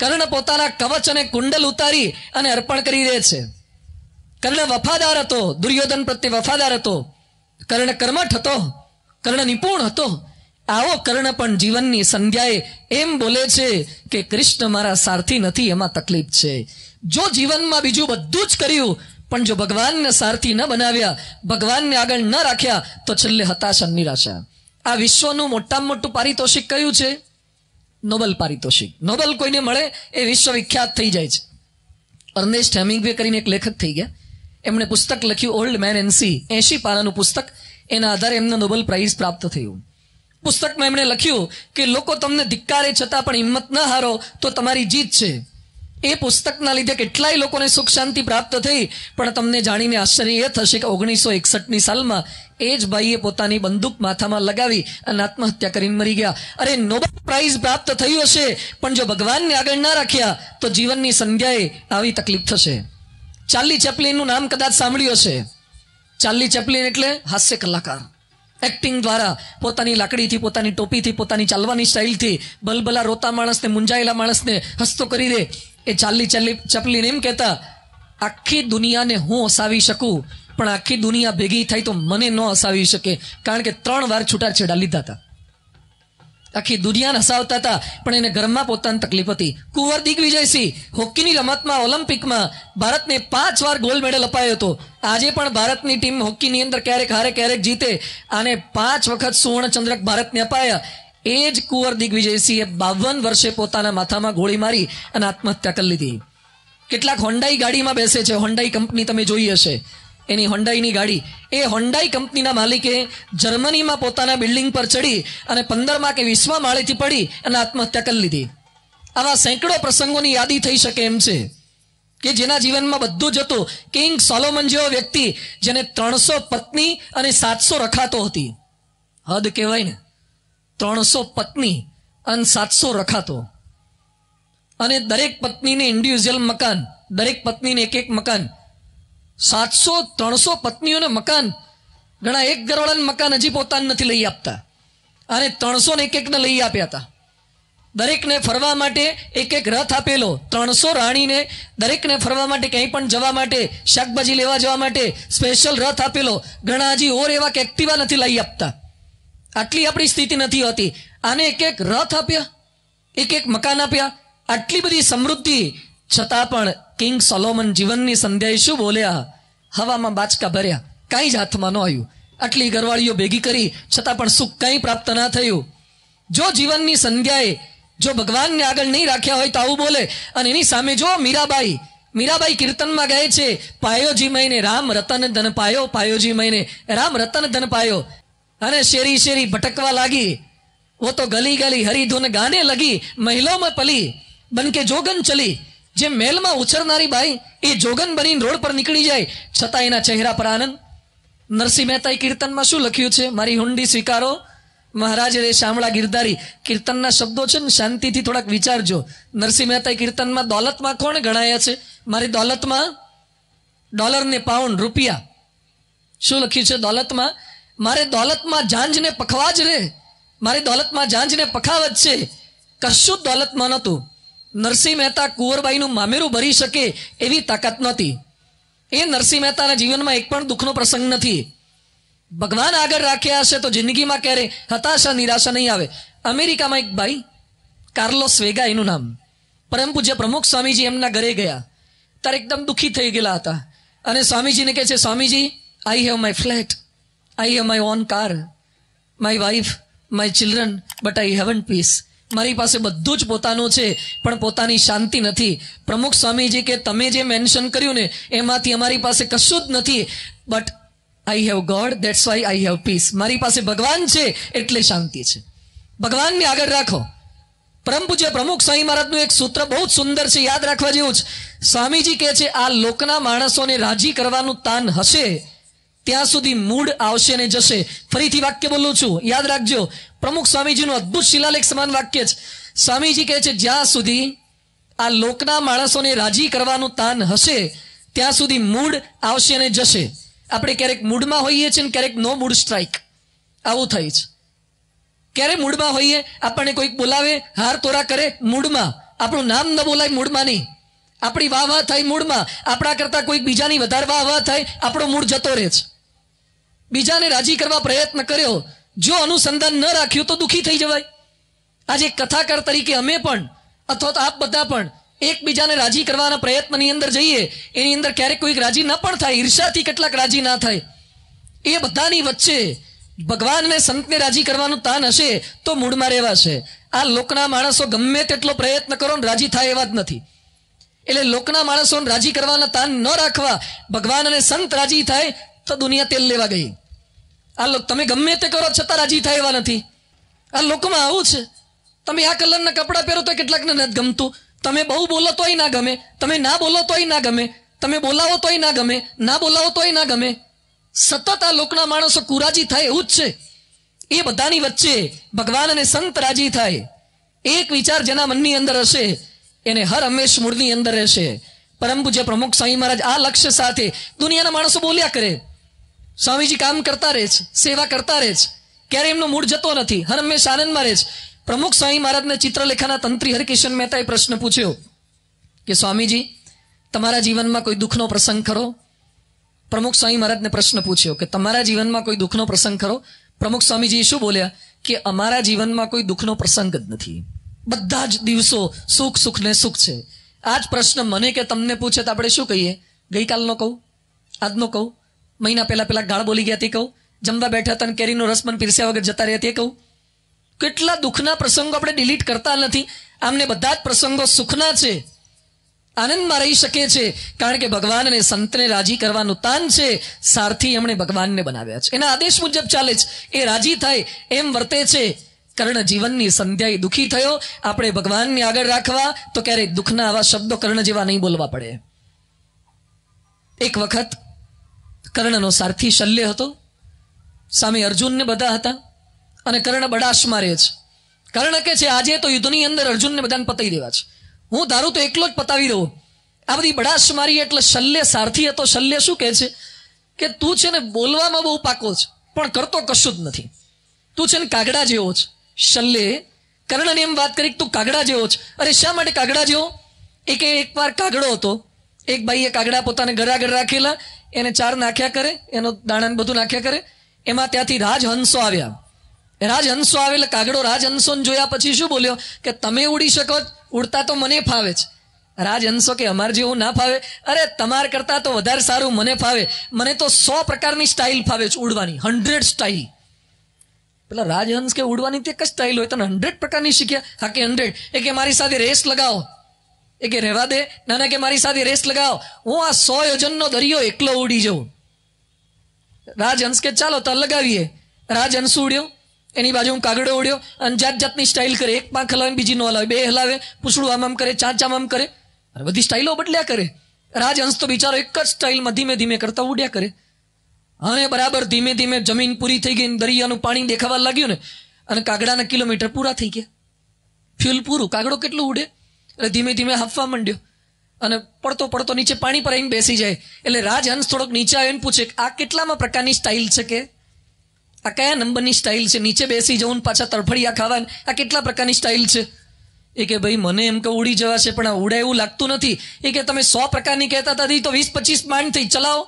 કર્ણ પોતાના કવચ અને કુંડલ ઉતારી અને અર્પણ કરી દે છે કર્ણ વફાદાર હતો દુર્યોધન પ્રત્યે વફાદાર હતો કર્ણ કર્મઠ હતો કર્ણ નિપુણ હતો આવો કર્ણ પણ જીવનની સંધ્યાએ એમ બોલે છે કે કૃષ્ણ મારા સારથી નથી એમાં તકલીફ છે જો જીવનમાં બીજું બધું જ કર્યું પણ જો ભગવાનને સારથી ન બનાવ્યા ભગવાનને આગળ ન રાખ્યા તો છેલ્લે હતાશા નિરાશા આ વિશ્વનું મોટામાં મોટું પારિતોષિક કયું છે નોબલ પારિતોષિક નોબલ કોઈને મળે એ વિશ્વ વિખ્યાત થઈ જાય છે અર્નેસ્ટ હેમિંગવે કરીને એક લેખક થઈ ગયા એમણે પુસ્તક લખ્યું ઓલ્ડ મેન એન્સી સી એંશી પાનાનું પુસ્તક એના આધારે એમને નોબલ પ્રાઇઝ પ્રાપ્ત થયું પુસ્તકમાં એમણે લખ્યું કે લોકો તમને ધિક્કારે છતાં પણ હિંમત ન હારો તો તમારી જીત છે એ પુસ્તકના લીધે કેટલાય લોકોને સુખ શાંતિ પ્રાપ્ત થઈ પણ તમને જાણીને આશ્ચર્ય એ થશે કે ઓગણીસો એકસઠની સાલમાં એ જ ભાઈએ પોતાની બંદૂક માથામાં લગાવી અને આત્મહત્યા કરીને મરી ગયા અરે નોબેલ પ્રાઇઝ પ્રાપ્ત થયું હશે પણ જો ભગવાનને આગળ ના રાખ્યા તો જીવનની સંધ્યાએ આવી તકલીફ થશે ચાર્લી ચેપ્લિનનું નામ કદાચ સાંભળ્યું હશે ચાર્લી ચેપ્લિન એટલે હાસ્ય કલાકાર એક્ટિંગ દ્વારા પોતાની લાકડીથી પોતાની ટોપીથી પોતાની ચાલવાની સ્ટાઇલથી બલબલા રોતા માણસને મુંજાયેલા માણસને હસતો કરી દે એ ચાલી ચાલી ચપલીને એમ કહેતા આખી દુનિયાને હું હસાવી શકું પણ આખી દુનિયા ભેગી થાય તો મને ન હસાવી શકે કારણ કે ત્રણ વાર છૂટાછેડા લીધા હતા આખી દુનિયા હસાવતા હતા પણ એને ઘરમાં પોતાની તકલીફ હતી કુંવર દિગ્વિજયસિંહ હોકીની રમતમાં ઓલિમ્પિકમાં ભારતને પાંચ વાર ગોલ્ડ મેડલ અપાયો હતો આજે પણ ભારતની ટીમ હોકીની અંદર ક્યારેક હારે ક્યારેક જીતે અને પાંચ વખત સુવર્ણ ચંદ્રક ભારતને અપાયા એ જ કુંવર દિગ્વિજયસિંહે બાવન વર્ષે પોતાના માથામાં ગોળી મારી અને આત્મહત્યા કરી લીધી કેટલાક હોન્ડાઈ ગાડીમાં બેસે છે હોન્ડાઈ કંપની તમે જોઈ હશે એની હોન્ડાઈની ગાડી એ હોન્ડાઈ કંપનીના માલિકે જર્મનીમાં પોતાના બિલ્ડિંગ પર ચડી અને પંદરમાં કે વીસમાં માળેથી પડી અને આત્મહત્યા કરી લીધી આવા સેંકડો પ્રસંગોની યાદી થઈ શકે એમ છે કે જેના જીવનમાં બધું જતું કિંગ સોલોમન જેવો વ્યક્તિ જેને ત્રણસો પત્ની અને સાતસો રખાતો હતી હદ કહેવાય ને ત્રણસો પત્ની અને સાતસો રખાતો અને દરેક પત્નીને ઇન્ડિવિજ્યુઅલ મકાન દરેક પત્નીને એક એક મકાન સાતસો ત્રણસો પત્નીઓને મકાન ઘણા એક ઘરવાળાને મકાન હજી પોતાને નથી લઈ આપતા અને ત્રણસો ને એક એકને લઈ આપ્યા હતા દરેકને ફરવા માટે એક એક રથ આપેલો ત્રણસો રાણીને દરેકને ફરવા માટે ક્યાંય પણ જવા માટે શાકભાજી લેવા જવા માટે સ્પેશિયલ રથ આપેલો ઘણા હજી ઓર એવા કે એક્ટિવા નથી લઈ આપતા આટલી આપણી સ્થિતિ નથી હોતી આને એક એક રથ આપ્યા એક એક મકાન આપ્યા આટલી બધી સમૃદ્ધિ છતાં પણ કિંગ સોલોમન જીવનની સંધ્યાએ શું બોલ્યા હવામાં બાચકા ભર્યા કાંઈ જ હાથમાં ન આવ્યું આટલી ઘરવાળીઓ ભેગી કરી છતાં પણ સુખ કંઈ પ્રાપ્ત ના થયું જો જીવનની સંધ્યાએ જો ભગવાનને આગળ નહીં રાખ્યા હોય તો આવું બોલે અને એની સામે જો મીરાબાઈ મીરાબાઈ કીર્તનમાં ગાય છે પાયોજી મહિને રામ રતન ધન પાયો પાયોજી મહિને રામ રતન ધન પાયો અને શેરી શેરી ભટકવા લાગી વો તો ગલી ગલી હરિધુન ગાને લગી મહિલોમાં પલી બનકે જોગન ચલી જે મેલમાં ઉછરનારી બાઈ એ જોગન બનીને રોડ પર નીકળી જાય છતાં એના ચહેરા પર આનંદ નરસિંહ મહેતાએ કીર્તનમાં શું લખ્યું છે મારી હુંડી સ્વીકારો મહારાજ રે શામળા ગિરધારી કીર્તનના શબ્દો છે ને શાંતિથી થોડાક વિચારજો નરસિંહ મહેતાએ કીર્તનમાં દોલતમાં કોણ ગણાયા છે મારી દોલતમાં ડોલર ને પાઉન્ડ રૂપિયા શું લખ્યું છે દોલતમાં મારે દોલતમાં જાંજને પખવા જ રે મારી દોલતમાં જાંજને પખાવત છે કશું જ દોલતમાં નહોતું નરસિંહ મહેતા કુંવરબાઈનું મામેરું ભરી શકે એવી તાકાત નહોતી એ નરસિંહ મહેતાના જીવનમાં એક પણ દુઃખનો પ્રસંગ નથી ભગવાન આગળ રાખ્યા હશે તો જિંદગીમાં ક્યારે હતાશા નિરાશા નહીં આવે અમેરિકામાં એક ભાઈ કાર્લો સ્વેગા એનું નામ પરમ પૂજ્ય પ્રમુખ સ્વામીજી એમના ઘરે ગયા ત્યારે એકદમ દુઃખી થઈ ગયેલા હતા અને સ્વામીજીને કહે છે Swamiji I have my flat I have my own car my wife my children but I haven't peace મારી પાસે બધું જ પોતાનું છે પણ પોતાની શાંતિ નથી પ્રમુખ સ્વામીજી કે તમે જે મેન્શન કર્યું ને એમાંથી અમારી પાસે કશું જ નથી but I have God that's why I have peace મારી પાસે ભગવાન છે એટલે શાંતિ છે ભગવાનને આગળ રાખો પરમ પૂજ્ય પ્રમુખ સ્વામી મહારાજનું એક સૂત્ર બહુ જ સુંદર છે યાદ રાખવા જેવું છે સ્વામીજી કહે છે આ લોકના માણસોને રાજી કરવાનું તાન હશે ત્યાં સુધી મૂડ આવશે ને જશે ફરીથી વાક્ય બોલું છું યાદ રાખજો પ્રમુખ સ્વામીજીનું અદ્ભુત શિલાલેખ સમાન વાક્ય છે સ્વામીજી કહે છે જ્યાં સુધી આ લોકના માણસોને રાજી કરવાનું તાન હશે ત્યાં સુધી મૂડ આવશે અને જશે આપણે ક્યારેક મૂડમાં હોઈએ છીએ ક્યારેક નો મૂડ સ્ટ્રાઇક આવું થાય છે ક્યારે મૂડમાં હોઈએ આપણને કોઈક બોલાવે હાર તોરા કરે મૂડમાં આપણું નામ ન બોલાય મૂડમાં નહીં આપણી વાહ વાહ થાય મૂળમાં આપણા કરતા કોઈક બીજાની વધારે વાહ વાહ થાય આપણો મૂળ જતો રહે છે બીજાને રાજી કરવા પ્રયત્ન કર્યો જો અનુસંધાન ન રાખ્યું તો દુઃખી થઈ જવાય આજે કથાકાર તરીકે અમે પણ અથવા તો આપ બધા પણ એકબીજાને રાજી કરવાના પ્રયત્નની અંદર જઈએ એની અંદર ક્યારેક કોઈક રાજી ન પણ થાય ઈર્ષાથી કેટલાક રાજી ના થાય એ બધાની વચ્ચે ભગવાનને સંતને રાજી કરવાનું તાન હશે તો મૂળમાં રહેવાશે આ લોકના માણસો ગમે તેટલો પ્રયત્ન કરો ને રાજી થાય એવા જ નથી એટલે લોકના માણસોને રાજી કરવાના તાન ન રાખવા ભગવાન અને સંત રાજી થાય તો દુનિયા તેલ લેવા ગઈ આ લોકો તમે ગમે તે કરો છતાં રાજી થાય એવા નથી આ લોકોમાં આવું છે તમે આ કલરના કપડાં પહેરો તો કેટલાકને નથી ગમતું તમે બહુ બોલો તોય ના ગમે તમે ના બોલો તોય ના ગમે તમે બોલાવો તોય ના ગમે ના બોલાવો તોય ના ગમે સતત આ લોકના માણસો કુરાજી થાય એવું જ છે એ બધાની વચ્ચે ભગવાન અને સંત રાજી થાય એક વિચાર જેના મનની અંદર હશે એને હર હંમેશ મૂળની અંદર રહેશે પરમ પૂજ્ય પ્રમુખ સ્વામી મહારાજ આ લક્ષ્ય સાથે દુનિયાના માણસો બોલ્યા કરે સ્વામીજી કામ કરતા રહે છે સેવા કરતા રહે છે ક્યારે એમનો મૂળ જતો નથી હર હંમેશા આનંદમાં રહે છે પ્રમુખ સ્વામી મહારાજને ચિત્રલેખાના તંત્રી હરકિશન મહેતાએ પ્રશ્ન પૂછ્યો કે સ્વામીજી તમારા જીવનમાં કોઈ દુઃખનો પ્રસંગ ખરો પ્રમુખ સ્વામી મહારાજને પ્રશ્ન પૂછ્યો કે તમારા જીવનમાં કોઈ દુઃખનો પ્રસંગ ખરો પ્રમુખ સ્વામીજી શું બોલ્યા કે અમારા જીવનમાં કોઈ દુઃખનો પ્રસંગ જ નથી બધા જ દિવસો સુખ સુખ ને સુખ છે આ જ પ્રશ્ન મને કે તમને પૂછે તો આપણે શું કહીએ ગઈકાલનો કહું આજનો કહું મહિના પહેલાં પહેલાં ગાળ બોલી ગયા તે કહું જમવા બેઠા હતા અને કેરીનો રસ મન પીરસ્યા વગર જતા રહ્યા કહું કેટલા દુઃખના પ્રસંગો આપણે ડિલીટ કરતા નથી આમને બધા જ પ્રસંગો સુખના છે આનંદમાં રહી શકે છે કારણ કે ભગવાન અને સંતને રાજી કરવાનું તાન છે સારથી એમણે ભગવાનને બનાવ્યા છે એના આદેશ મુજબ ચાલે છે એ રાજી થાય એમ વર્તે છે કર્ણ જીવનની સંધ્યાએ દુઃખી થયો આપણે ભગવાનને આગળ રાખવા તો ક્યારેય દુઃખના આવા શબ્દો કર્ણ જેવા નહીં બોલવા પડે એક વખત કર્ણનો સારથી શલ્ય હતો સ્વામી અર્જુનને બધા હતા અને કર્ણ બડાશમાં રહે છે કર્ણ કે છે આજે તો યુદ્ધની અંદર અર્જુનને બધાને પતાવી દેવા છે હું ધારું તો એકલો જ પતાવી દઉં આ બધી બડાશ મારી એટલે શલ્ય સારથી હતો શલ્ય શું કહે છે કે તું છે ને બોલવામાં બહુ પાકો છે પણ કરતો કશું જ નથી તું છે ને કાગડા જેવો છે શલ્યે કર્ણને એમ વાત કરી તું કાગડા જેવો છે અરે શા માટે કાગડા જેવો એક એકવાર કાગડો હતો એક બાઈએ કાગડા પોતાને ઘર આગળ રાખેલા એને ચાર નાખ્યા કરે એનો દાણાને બધું નાખ્યા કરે એમાં ત્યાંથી રાજહંસો આવ્યા રાજહંસો આવે એટલે કાગડો રાજહંસોને જોયા પછી શું બોલ્યો કે તમે ઉડી શકો ઉડતા તો મને ફાવે છે રાજહંસો કે અમાર જેવું ના ફાવે અરે તમાર કરતાં તો વધારે સારું મને ફાવે મને તો સો પ્રકારની સ્ટાઇલ ફાવે છે ઉડવાની હંડ્રેડ સ્ટાઇલ પેલા રાજહંસ કે ઉડવાની તે એક જ સ્ટાઇલ હોય તને હંડ્રેડ પ્રકારની શીખ્યા હા કે હંડ્રેડ એ કે મારી સાથે રેસ લગાવો એ કે રહેવા દે નાના કે મારી સાથે રેસ લગાવો હું આ સો યોજનનો દરિયો એકલો ઉડી જઉં રાજહંસ કે ચાલો તો લગાવીએ રાજહંસ ઉડ્યો એની બાજુ હું કાગડો ઉડ્યો અને જાત જાતની સ્ટાઇલ કરે એક પાંખ હલાવે બીજી નો હલાવે બે હલાવે પૂછડું આમ આમ કરે ચાંચ આમ આમ કરે અને બધી સ્ટાઇલો બદલ્યા કરે રાજહંસ તો બિચારો એક જ સ્ટાઇલમાં ધીમે ધીમે કરતા ઉડ્યા કરે હવે બરાબર ધીમે ધીમે જમીન પૂરી થઈ ગઈ દરિયાનું પાણી દેખાવા લાગ્યું ને અને કાગડાના કિલોમીટર પૂરા થઈ ગયા ફ્યુલ પૂરું કાગડો કેટલું ઉડે એટલે ધીમે ધીમે હાફવા માંડ્યો અને પડતો પડતો નીચે પાણી પર આવીને બેસી જાય એટલે રાજહંસ થોડોક નીચે આવીને પૂછે આ કેટલામાં પ્રકારની સ્ટાઇલ છે કે આ કયા નંબરની સ્ટાઇલ છે નીચે બેસી જવું પાછા તડફડિયા ખાવાની આ કેટલા પ્રકારની સ્ટાઇલ છે એ કે ભાઈ મને એમ કે ઉડી જવા છે પણ આ ઉડે એવું લાગતું નથી એ કે તમે સો પ્રકારની કહેતા હતા તો વીસ પચીસ માંડ થઈ ચલાવો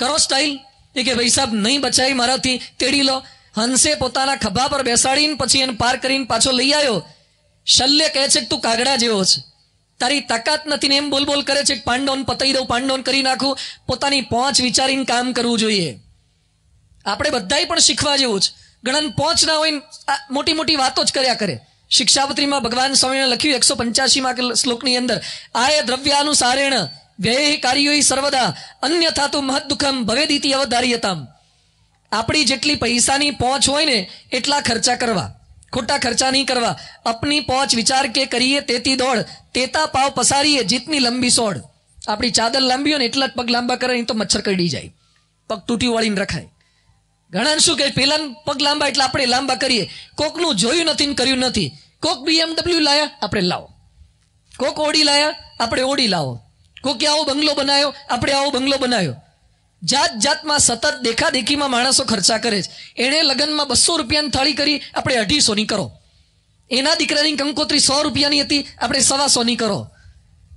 કરો સ્ટાઇલ એ કે ભાઈ સાહેબ નહીં બચાવી મારાથી તેડી લો હંસે પોતાના ખભા પર બેસાડીને પછી એને પાર કરીને પાછો લઈ આવ્યો શલ્ય કહે છે કે તું કાગડા જેવો છે તારી તાકાત નથી ને એમ બોલ બોલ કરે છે કે પાંડવન પતાઈ દઉં પાંડવન કરી નાખું પોતાની પહોંચ વિચારીને કામ કરવું જોઈએ આપણે બધાય પણ શીખવા જેવું છે ગણન પહોંચ ના હોય મોટી મોટી વાતો જ કર્યા કરે શિક્ષાપત્રીમાં ભગવાન સ્વામીએ લખ્યું એકસો પંચ્યાસીમાં શ્લોકની અંદર આય દ્રવ્ય અનુસારેણ વ્યય કાર્યો સર્વદા અન્ય તો મહદ દુઃખમ ભવેદીતિ અવધાર્યતામ આપણી જેટલી પૈસાની પહોંચ હોય ને એટલા ખર્ચા કરવા ખોટા ખર્ચા નહીં કરવા અપની પહોંચ વિચાર કે કરીએ તેથી દોડ તેતા પાવ પસારીએ જીતની લંબી સોડ આપણી ચાદર લાંબી હોય ને એટલા જ પગ લાંબા કરે તો મચ્છર કરડી જાય પગ તૂટી વાળીને રખાય ઘણાને શું કહે પેલા પગ લાંબા એટલે આપણે લાંબા કરીએ કોકનું જોયું નથી ને કર્યું નથી કોક બીએમડબલ્યુ લાયા આપણે લાવો કોક ઓડી લાયા આપણે ઓડી લાવો કોકે આવો બંગલો બનાવ્યો આપણે આવો બંગલો બનાવ્યો જાત જાતમાં સતત દેખાદેખીમાં માણસો ખર્ચા કરે છે એણે લગ્નમાં બસો રૂપિયાની થાળી કરી આપણે અઢીસોની કરો એના દીકરાની કંકોત્રી સો રૂપિયાની હતી આપણે સવાસોની કરો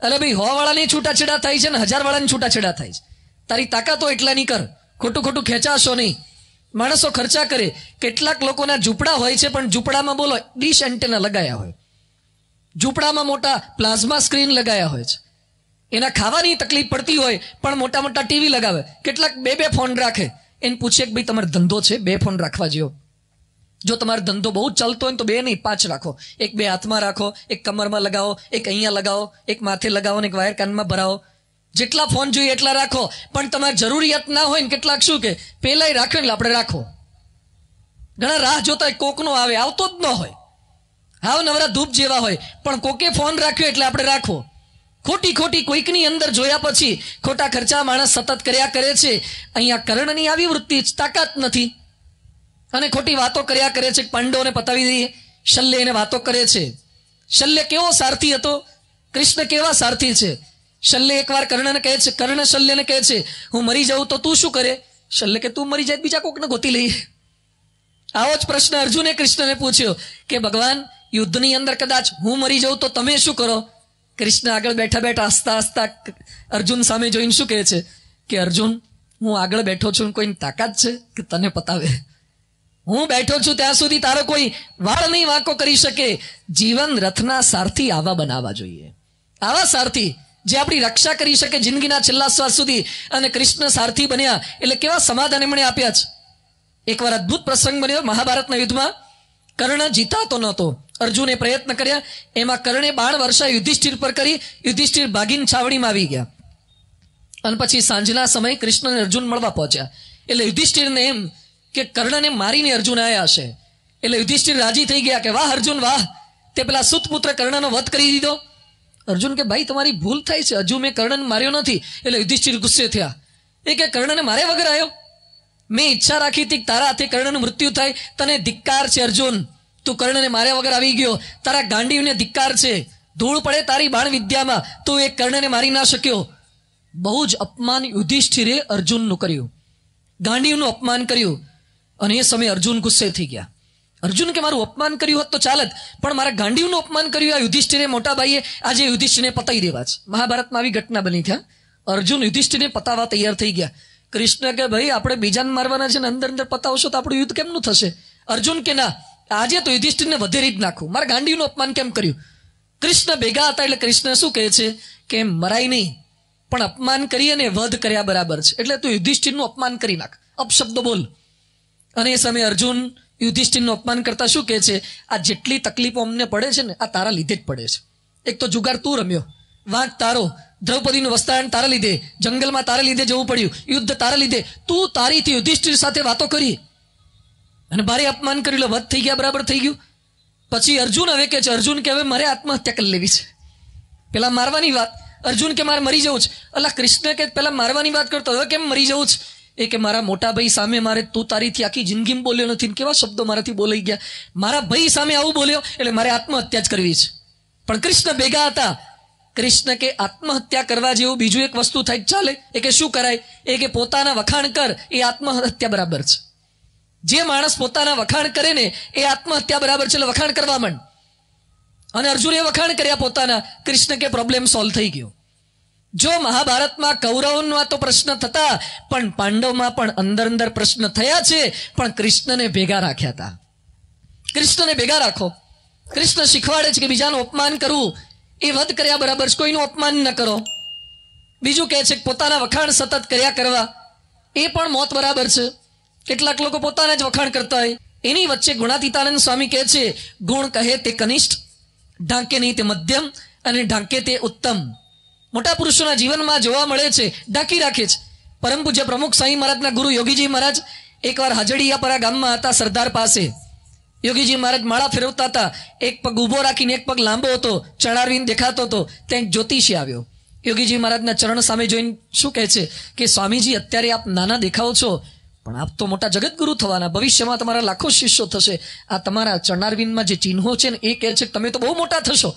અરે ભાઈ હોવાળાની છૂટાછેડા થાય છે ને હજારવાળાની છૂટાછેડા થાય છે તારી તાકાતો એટલાની કર ખોટું ખોટું ખેંચાશો નહીં માણસો ખર્ચા કરે કેટલાક લોકોના ઝૂંપડા હોય છે પણ ઝૂંપડામાં બોલો ડીશ એન્ટેના લગાયા હોય ઝૂંપડામાં મોટા પ્લાઝમા સ્ક્રીન લગાયા હોય છે એના ખાવાની તકલીફ પડતી હોય પણ મોટા મોટા ટીવી લગાવે કેટલાક બે બે ફોન રાખે એને પૂછે કે ભાઈ તમારો ધંધો છે બે ફોન રાખવા જેવો જો તમારો ધંધો બહુ ચાલતો હોય તો બે નહીં પાંચ રાખો એક બે હાથમાં રાખો એક કમરમાં લગાવો એક અહીંયા લગાવો એક માથે લગાવો ને એક વાયર કાનમાં ભરાવો જેટલા ફોન જોઈએ એટલા રાખો પણ તમારે જરૂરિયાત ના હોય ને કેટલાક શું કે પહેલાંય રાખ્યો એટલે આપણે રાખો ઘણા રાહ જોતા કોકનો આવે આવતો જ ન હોય હાવ નવરા ધૂપ જેવા હોય પણ કોકે ફોન રાખ્યો એટલે આપણે રાખવો ખોટી ખોટી કોઈકની અંદર જોયા પછી ખોટા ખર્ચા માણસ સતત કર્યા કરે છે અહીંયા કર્ણની આવી વૃત્તિ તાકાત નથી અને ખોટી વાતો કર્યા કરે છે પાંડવોને પતાવી દઈએ શલ્ય એને વાતો કરે છે શલ્ય કેવો સારથી હતો કૃષ્ણ કેવા સારથી છે શલ્ય એકવાર કર્ણને કહે છે કર્ણ શલ્યને કહે છે હું મરી જાઉં તો તું શું કરે શલ્ય કે તું મરી જાય બીજા કોકને ગોતી લઈએ આવો જ પ્રશ્ન અર્જુને કૃષ્ણને પૂછ્યો કે ભગવાન યુદ્ધની અંદર કદાચ હું મરી જાઉં તો તમે શું કરો કૃષ્ણ આગળ બેઠા બેઠા આસ્તા આસ્તા અર્જુન સામે જોઈને શું કહે છે કે અર્જુન હું આગળ બેઠો છું કોઈની તાકાત છે કે તને પતાવે હું બેઠો છું ત્યાં સુધી તારો કોઈ વાળ નહીં વાંકો કરી શકે જીવન રથના સારથી આવા બનાવવા જોઈએ આવા સારથી જે આપણી રક્ષા કરી શકે જિંદગીના છેલ્લા શ્વાસ સુધી અને કૃષ્ણ સારથી બન્યા એટલે કેવા સમાધાન એમણે આપ્યા છે એકવાર અદ્ભુત પ્રસંગ બન્યો મહાભારતના યુદ્ધમાં કર્ણ જીતાતો નહોતો અર્જુને પ્રયત્ન કર્યા એમાં કર્ણે બાણ વર્ષા યુધિષ્ઠિર પર કરી યુધિષ્ઠિર ભાગીન છાવણીમાં આવી ગયા અને પછી સાંજના સમયે કૃષ્ણ અર્જુન મળવા પહોંચ્યા એટલે યુધિષ્ઠિરને એમ કે કર્ણને મારીને અર્જુન આવ્યા હશે એટલે યુધિષ્ઠિર રાજી થઈ ગયા કે વાહ અર્જુન વાહ તે પેલા સુતપુત્ર કર્ણનો વધ કરી દીધો અર્જુન કે ભાઈ તમારી ભૂલ થાય છે હજુ મેં કર્ણને માર્યો નથી એટલે યુધિષ્ઠિર ગુસ્સે થયા એ કે કર્ણને મારે વગર આવ્યો મેં ઈચ્છા રાખી હતી તારાથી કર્ણનું મૃત્યુ થાય તને ધિક્કાર છે અર્જુન તું કર્ણને માર્યા વગર આવી ગયો તારા ગાંડીવને ધિક્કાર છે ધૂળ પડે તારી બાણ વિદ્યામાં તું એ કર્ણને મારી ના શક્યો બહુ જ અપમાન યુધિષ્ઠિરે અર્જુનનું કર્યું ગાંડીવનું અપમાન કર્યું અને એ સમયે અર્જુન ગુસ્સે થઈ ગયા અર્જુન કે મારું અપમાન કર્યું હોત તો ચાલત પણ મારા ગાંડીવનું અપમાન કર્યું આ યુધિષ્ઠિરે મોટાભાઈએ આજે યુધિષ્ઠિરને પતાવી દેવા છે મહાભારતમાં આવી ઘટના બની થયા અર્જુન યુધિષ્ઠિરને પતાવવા તૈયાર થઈ ગયા કૃષ્ણ કે ભાઈ આપણે બીજાને મારવાના છે ને અંદર અંદર પતાવશો તો આપણું યુદ્ધ કેમનું થશે અર્જુન કે ના આજે તો યુધિષ્ઠિરને વધે રીત નાખું મારા ગાંડીનું અપમાન કેમ કર્યું કૃષ્ણ ભેગા હતા એટલે કૃષ્ણ શું કહે છે કે મરાય નહીં પણ અપમાન કરી અને વધ કર્યા બરાબર છે એટલે તું યુધિષ્ઠિરનું અપમાન કરી નાખ અપશબ્દ બોલ અને એ સમયે અર્જુન યુધિષ્ઠિરનું અપમાન કરતા શું કહે છે આ જેટલી તકલીફો અમને પડે છે ને આ તારા લીધે જ પડે છે એક તો જુગાર તું રમ્યો વાંક તારો દ્રૌપદીનું વસ્તારણ તારા લીધે જંગલમાં તારા લીધે જવું પડ્યું યુદ્ધ તારા લીધે તું તારીથી યુધિષ્ઠિર સાથે વાતો કરી અને ભારે અપમાન કરી લો વધ થઈ ગયા બરાબર થઈ ગયું પછી અર્જુન હવે કે છે અર્જુન કે હવે મારે આત્મહત્યા કરી લેવી છે પેલા મારવાની વાત અર્જુન કે મારે મરી જવું છે અલા કૃષ્ણ કે પેલા મારવાની વાત કરતો હવે કેમ મરી જવું છે એ કે મારા મોટા ભાઈ સામે મારે તું તારીથી આખી જિંદગીમાં બોલ્યો નથી કેવા શબ્દો મારાથી બોલાઈ ગયા મારા ભાઈ સામે આવું બોલ્યો એટલે મારે આત્મહત્યા જ કરવી છે પણ કૃષ્ણ ભેગા હતા કૃષ્ણ કે આત્મહત્યા કરવા જેવું બીજું એક વસ્તુ થાય ચાલે એ કે શું કરાય એ કે પોતાના વખાણ કર એ આત્મહત્યા બરાબર છે જે માણસ પોતાના વખાણ કરે ને એ આત્મહત્યા બરાબર છે વખાણ કરવા માંડ અને અર્જુને વખાણ કર્યા પોતાના કૃષ્ણ કે પ્રોબ્લેમ સોલ્વ થઈ ગયો જો મહાભારતમાં કૌરવોમાં તો પ્રશ્ન થતા પણ પાંડવમાં પણ અંદર અંદર પ્રશ્ન થયા છે પણ કૃષ્ણને ભેગા રાખ્યા હતા કૃષ્ણને ભેગા રાખો કૃષ્ણ શીખવાડે છે કે બીજાનું અપમાન કરવું એ વધ કર્યા બરાબર છે કોઈનું અપમાન ન કરો બીજું કહે છે કે પોતાના વખાણ સતત કર્યા કરવા એ પણ મોત બરાબર છે કેટલાક લોકો પોતાને જ વખાણ કરતા હોય એની વચ્ચે ગુણાતીતાનંદ સ્વામી કહે છે ગુણ કહે તે કનિષ્ઠ ઢાંકે નહીં તે મધ્યમ અને ઢાંકે તે ઉત્તમ મોટા પુરુષોના જીવનમાં જોવા મળે છે ઢાંકી રાખે છે પરમ પૂજ્ય પ્રમુખ સાંઈ મહારાજના ગુરુ યોગીજી મહારાજ એકવાર હાજડીયાપરા ગામમાં હતા સરદાર પાસે યોગીજી મહારાજ માળા ફેરવતા હતા એક પગ ઊભો રાખીને એક પગ લાંબો હતો ચણારવીને દેખાતો હતો ત્યાં એક જ્યોતિષી આવ્યો યોગીજી મહારાજના ચરણ સામે જોઈને શું કહે છે કે સ્વામીજી અત્યારે આપ નાના દેખાઓ છો પણ આપ તો મોટા જગતગુરુ થવાના ભવિષ્યમાં તમારા લાખો શિષ્યો થશે આ તમારા ચરણારવિંદમાં જે ચિહ્નો છે ને એ કહે છે તમે તો બહુ મોટા થશો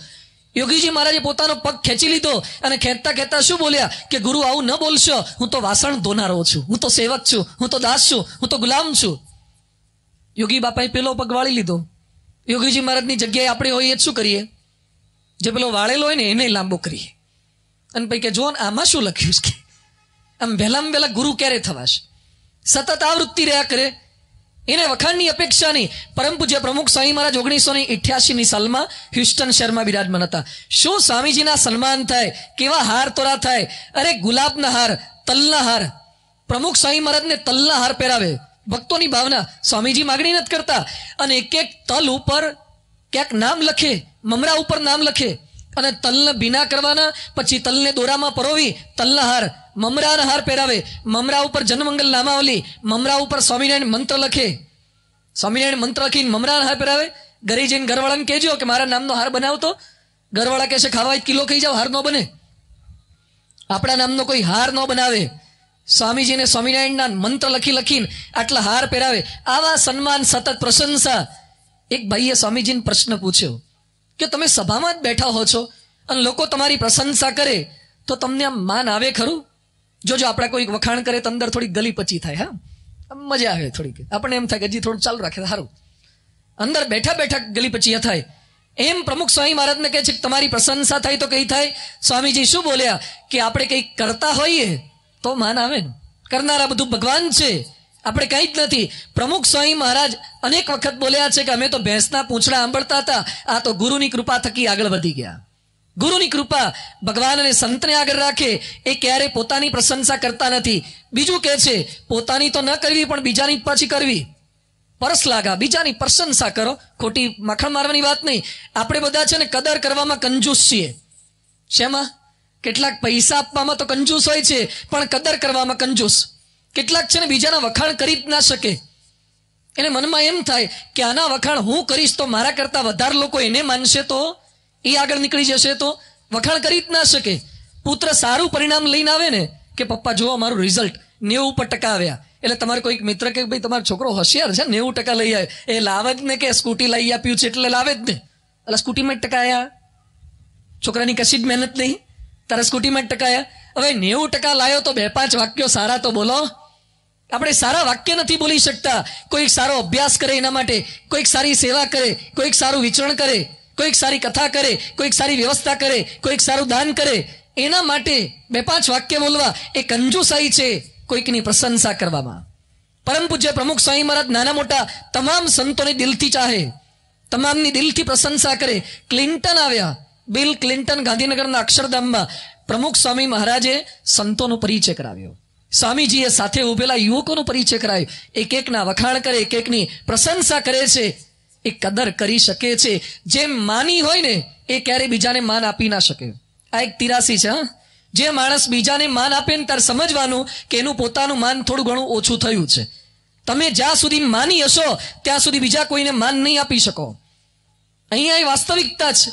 યોગીજી મહારાજે પોતાનો પગ ખેંચી લીધો અને ખેંચતા ખેંચતા શું બોલ્યા કે ગુરુ આવું ન બોલશો હું તો વાસણ ધોનારો છું હું તો સેવક છું હું તો દાસ છું હું તો ગુલામ છું યોગી બાપાએ પેલો પગ વાળી લીધો યોગીજી મહારાજની જગ્યાએ આપણે હોઈએ શું કરીએ જે પેલો વાળેલો હોય ને એને લાંબો કરીએ અને પૈકી કે જો આમાં શું લખ્યું છે આમ વહેલામ વહેલા ગુરુ ક્યારે થવાશે સતત આવૃત્તિ રહ્યા કરે એને વખાણની અપેક્ષા નહીં પરમ પૂજ્ય પ્રમુખ સ્વામી મહારાજ ઓગણીસો ને ઇઠ્યાસીની સાલમાં હ્યુસ્ટન શહેરમાં બિરાજમાન હતા શું સ્વામીજીના સન્માન થાય કેવા હાર તોરા થાય અરે ગુલાબના હાર તલના હાર પ્રમુખ સ્વામી મહારાજને તલના હાર પહેરાવે ભક્તોની ભાવના સ્વામીજી માગણી નથી કરતા અને એક એક તલ ઉપર ક્યાંક નામ લખે મમરા ઉપર નામ લખે અને તલને ભીના કરવાના પછી તલને દોરામાં પરોવી તલના હાર મમરાના હાર પહેરાવે મમરા ઉપર જનમંગલ નામાવલી મમરા ઉપર સ્વામિનારાયણ મંત્ર લખે સ્વામિનારાયણ મંત્ર લખીને મમરાના હાર પહેરાવે ઘરે જઈને ઘરવાળાને કહેજો કે મારા નામનો હાર બનાવતો ઘરવાળા કહેશે ખાવા એક કિલો ખાઈ જાવ હાર ન બને આપણા નામનો કોઈ હાર ન બનાવે સ્વામીજીને સ્વામિનારાયણના મંત્ર લખી લખીને આટલા હાર પહેરાવે આવા સન્માન સતત પ્રશંસા એક ભાઈએ સ્વામીજીને પ્રશ્ન પૂછ્યો કે તમે સભામાં જ બેઠા હો છો અને લોકો તમારી પ્રશંસા કરે તો તમને આમ માન આવે ખરું જો જો આપણા કોઈક વખાણ કરે તો અંદર થોડી ગલી પચી થાય હા મજા આવે થોડીક આપણને એમ થાય કે હજી થોડું ચાલુ રાખે સારું અંદર બેઠા બેઠા ગલી પચી થાય એમ પ્રમુખ સ્વામી મહારાજને કહે છે કે તમારી પ્રશંસા થાય તો કઈ થાય સ્વામીજી શું બોલ્યા કે આપણે કંઈક કરતા હોઈએ તો માન આવે ને કરનારા બધું ભગવાન છે આપણે કંઈ જ નથી પ્રમુખ સ્વામી મહારાજ અનેક વખત બોલ્યા છે કે અમે તો ભેંસના પૂંછડા સાંભળતા હતા આ તો ગુરુની કૃપા થકી આગળ વધી ગયા ગુરુની કૃપા ભગવાન અને સંતને આગળ રાખે એ ક્યારે પોતાની પ્રશંસા કરતા નથી બીજું કહે છે પોતાની તો ન કરવી પણ બીજાની પાછી કરવી પરસ લાગા બીજાની પ્રશંસા કરો ખોટી માખણ મારવાની વાત નહીં આપણે બધા છે ને કદર કરવામાં કંજૂસ છીએ શેમાં કેટલાક પૈસા આપવામાં તો કંજૂસ હોય છે પણ કદર કરવામાં કંજૂસ કેટલાક છે ને બીજાના વખાણ કરી જ ના શકે એને મનમાં એમ થાય કે આના વખાણ હું કરીશ તો મારા કરતાં વધારે લોકો એને માનશે તો એ આગળ નીકળી જશે તો વખાણ કરી જ ના શકે પુત્ર સારું પરિણામ લઈને આવે ને કે પપ્પા જુઓ મારું રિઝલ્ટ નેવું ઉપર ટકા આવ્યા એટલે તમારે કોઈક મિત્ર કે ભાઈ તમારો છોકરો હોશિયાર છે નેવું ટકા લઈ આવે એ લાવે જ ને કે સ્કૂટી લઈ આપ્યું છે એટલે લાવે જ ને એટલે સ્કૂટીમાં જ ટકાયા છોકરાની કશી જ મહેનત નહીં તારા સ્કૂટીમાં જ ટકા આવ્યા હવે નેવું ટકા લાયો તો બે પાંચ વાક્યો સારા તો બોલો આપણે સારા વાક્ય નથી બોલી શકતા કોઈક સારો અભ્યાસ કરે એના માટે કોઈક સારી સેવા કરે કોઈક સારું વિચરણ કરે કોઈક સારી કથા કરે કોઈક સારી વ્યવસ્થા કરે કોઈક સારું દાન કરે એના માટે બે પાંચ વાક્ય બોલવા એ કંજુસાઈ છે કોઈકની પ્રશંસા કરવામાં પરમ પૂજ્ય પ્રમુખ સ્વામી મહારાજ નાના મોટા તમામ સંતોને દિલથી ચાહે તમામની દિલથી પ્રશંસા કરે ક્લિન્ટન આવ્યા બિલ ક્લિન્ટન ગાંધીનગરના અક્ષરધામમાં પ્રમુખ સ્વામી મહારાજે સંતોનો પરિચય કરાવ્યો સ્વામીજીએ સાથે ઉભેલા યુવકોનો પરિચય કરાયો એક એકના વખાણ કરે એક એકની પ્રશંસા કરે છે એ કદર કરી શકે છે જેમ માની હોય ને એ ક્યારે બીજાને માન આપી ના શકે આ એક તિરાસી છે હા જે માણસ બીજાને માન આપે ને ત્યારે સમજવાનું કે એનું પોતાનું માન થોડું ઘણું ઓછું થયું છે તમે જ્યાં સુધી માની હશો ત્યાં સુધી બીજા કોઈને માન નહીં આપી શકો અહીંયા એ વાસ્તવિકતા છે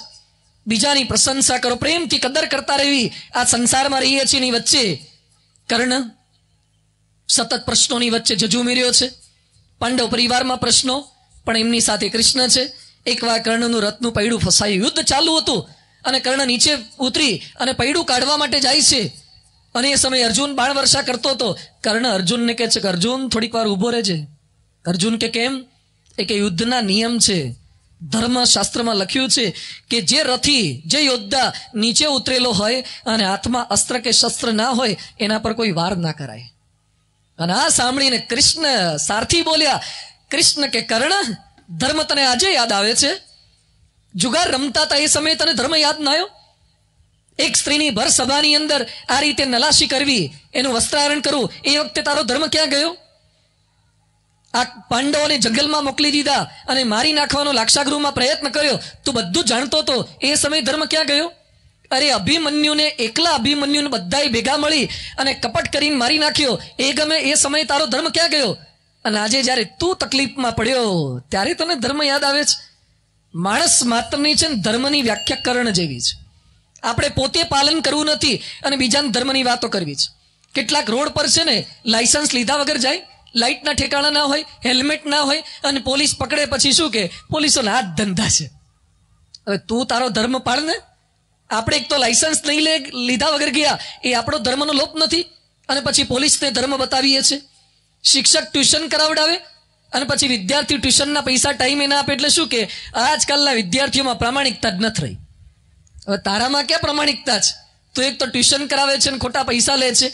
બીજાની પ્રશંસા કરો પ્રેમથી કદર કરતા રહેવી આ સંસારમાં રહીએ છીએ એની વચ્ચે કર્ણ સતત પ્રશ્નોની વચ્ચે જજુ ઉમેર્યો છે પાંડવ પરિવારમાં પ્રશ્નો પણ એમની સાથે કૃષ્ણ છે એકવાર કર્ણનું રથનું પૈડું ફસાયું યુદ્ધ ચાલુ હતું અને કર્ણ નીચે ઉતરી અને પૈડું કાઢવા માટે જાય છે અને એ સમયે અર્જુન બાણ વર્ષા કરતો હતો કર્ણ અર્જુનને કહે છે કે અર્જુન થોડીક વાર ઊભો રહેજે અર્જુન કે કેમ એ કે યુદ્ધના નિયમ છે ધર્મશાસ્ત્રમાં લખ્યું છે કે જે રથી જે યોદ્ધા નીચે ઉતરેલો હોય અને હાથમાં અસ્ત્ર કે શસ્ત્ર ના હોય એના પર કોઈ વાર ના કરાય અને આ સાંભળીને કૃષ્ણ સારથી બોલ્યા કૃષ્ણ કે કર્ણ ધર્મ તને આજે યાદ આવે છે જુગાર રમતા હતા એ સમયે તને ધર્મ યાદ ના આવ્યો એક સ્ત્રીની ભર સભાની અંદર આ રીતે નલાશી કરવી એનું વસ્ત્રારણ કરવું એ વખતે તારો ધર્મ ક્યાં ગયો આ પાંડવોને જંગલમાં મોકલી દીધા અને મારી નાખવાનો લાક્ષાગૃહમાં પ્રયત્ન કર્યો તું બધું જાણતો હતો એ સમયે ધર્મ ક્યાં ગયો અરે અભિમન્યુને એકલા અભિમન્યુને બધાય ભેગા મળી અને કપટ કરીને મારી નાખ્યો એ ગમે એ સમયે તારો ધર્મ ક્યાં ગયો અને આજે જ્યારે તું તકલીફમાં પડ્યો ત્યારે તને ધર્મ યાદ આવે છે માણસ માત્રની છે ને ધર્મની વ્યાખ્યા કરણ જેવી છે આપણે પોતે પાલન કરવું નથી અને બીજાને ધર્મની વાતો કરવી છે કેટલાક રોડ પર છે ને લાયસન્સ લીધા વગર જાય લાઇટના ઠેકાણા ના હોય હેલ્મેટ ના હોય અને પોલીસ પકડે પછી શું કે પોલીસોના હાથ ધંધા છે હવે તું તારો ધર્મ પાળને ને આપણે એક તો લાયસન્સ નહીં લે લીધા વગર ગયા એ આપણો ધર્મનો લોપ નથી અને પછી પોલીસને ધર્મ બતાવીએ છે શિક્ષક ટ્યુશન કરાવડાવે અને પછી વિદ્યાર્થી ટ્યુશનના પૈસા ટાઈમે ના આપે એટલે શું કે આજકાલના વિદ્યાર્થીઓમાં પ્રામાણિકતા જ નથી થઈ હવે તારામાં ક્યાં પ્રામાણિકતા છે તો એક તો ટ્યુશન કરાવે છે અને ખોટા પૈસા લે છે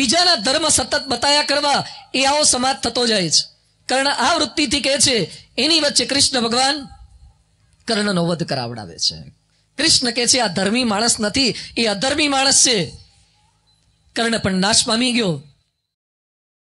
બીજાના ધર્મ સતત બતાયા કરવા એ આવો સમાજ થતો જાય છે કારણ આ વૃત્તિથી કહે છે એની વચ્ચે કૃષ્ણ ભગવાન કર્ણનો વધ કરાવડાવે છે કૃષ્ણ કે છે આ ધર્મી માણસ નથી એ અધર્મી માણસ છે કર્ણ પણ નાશ પામી ગયો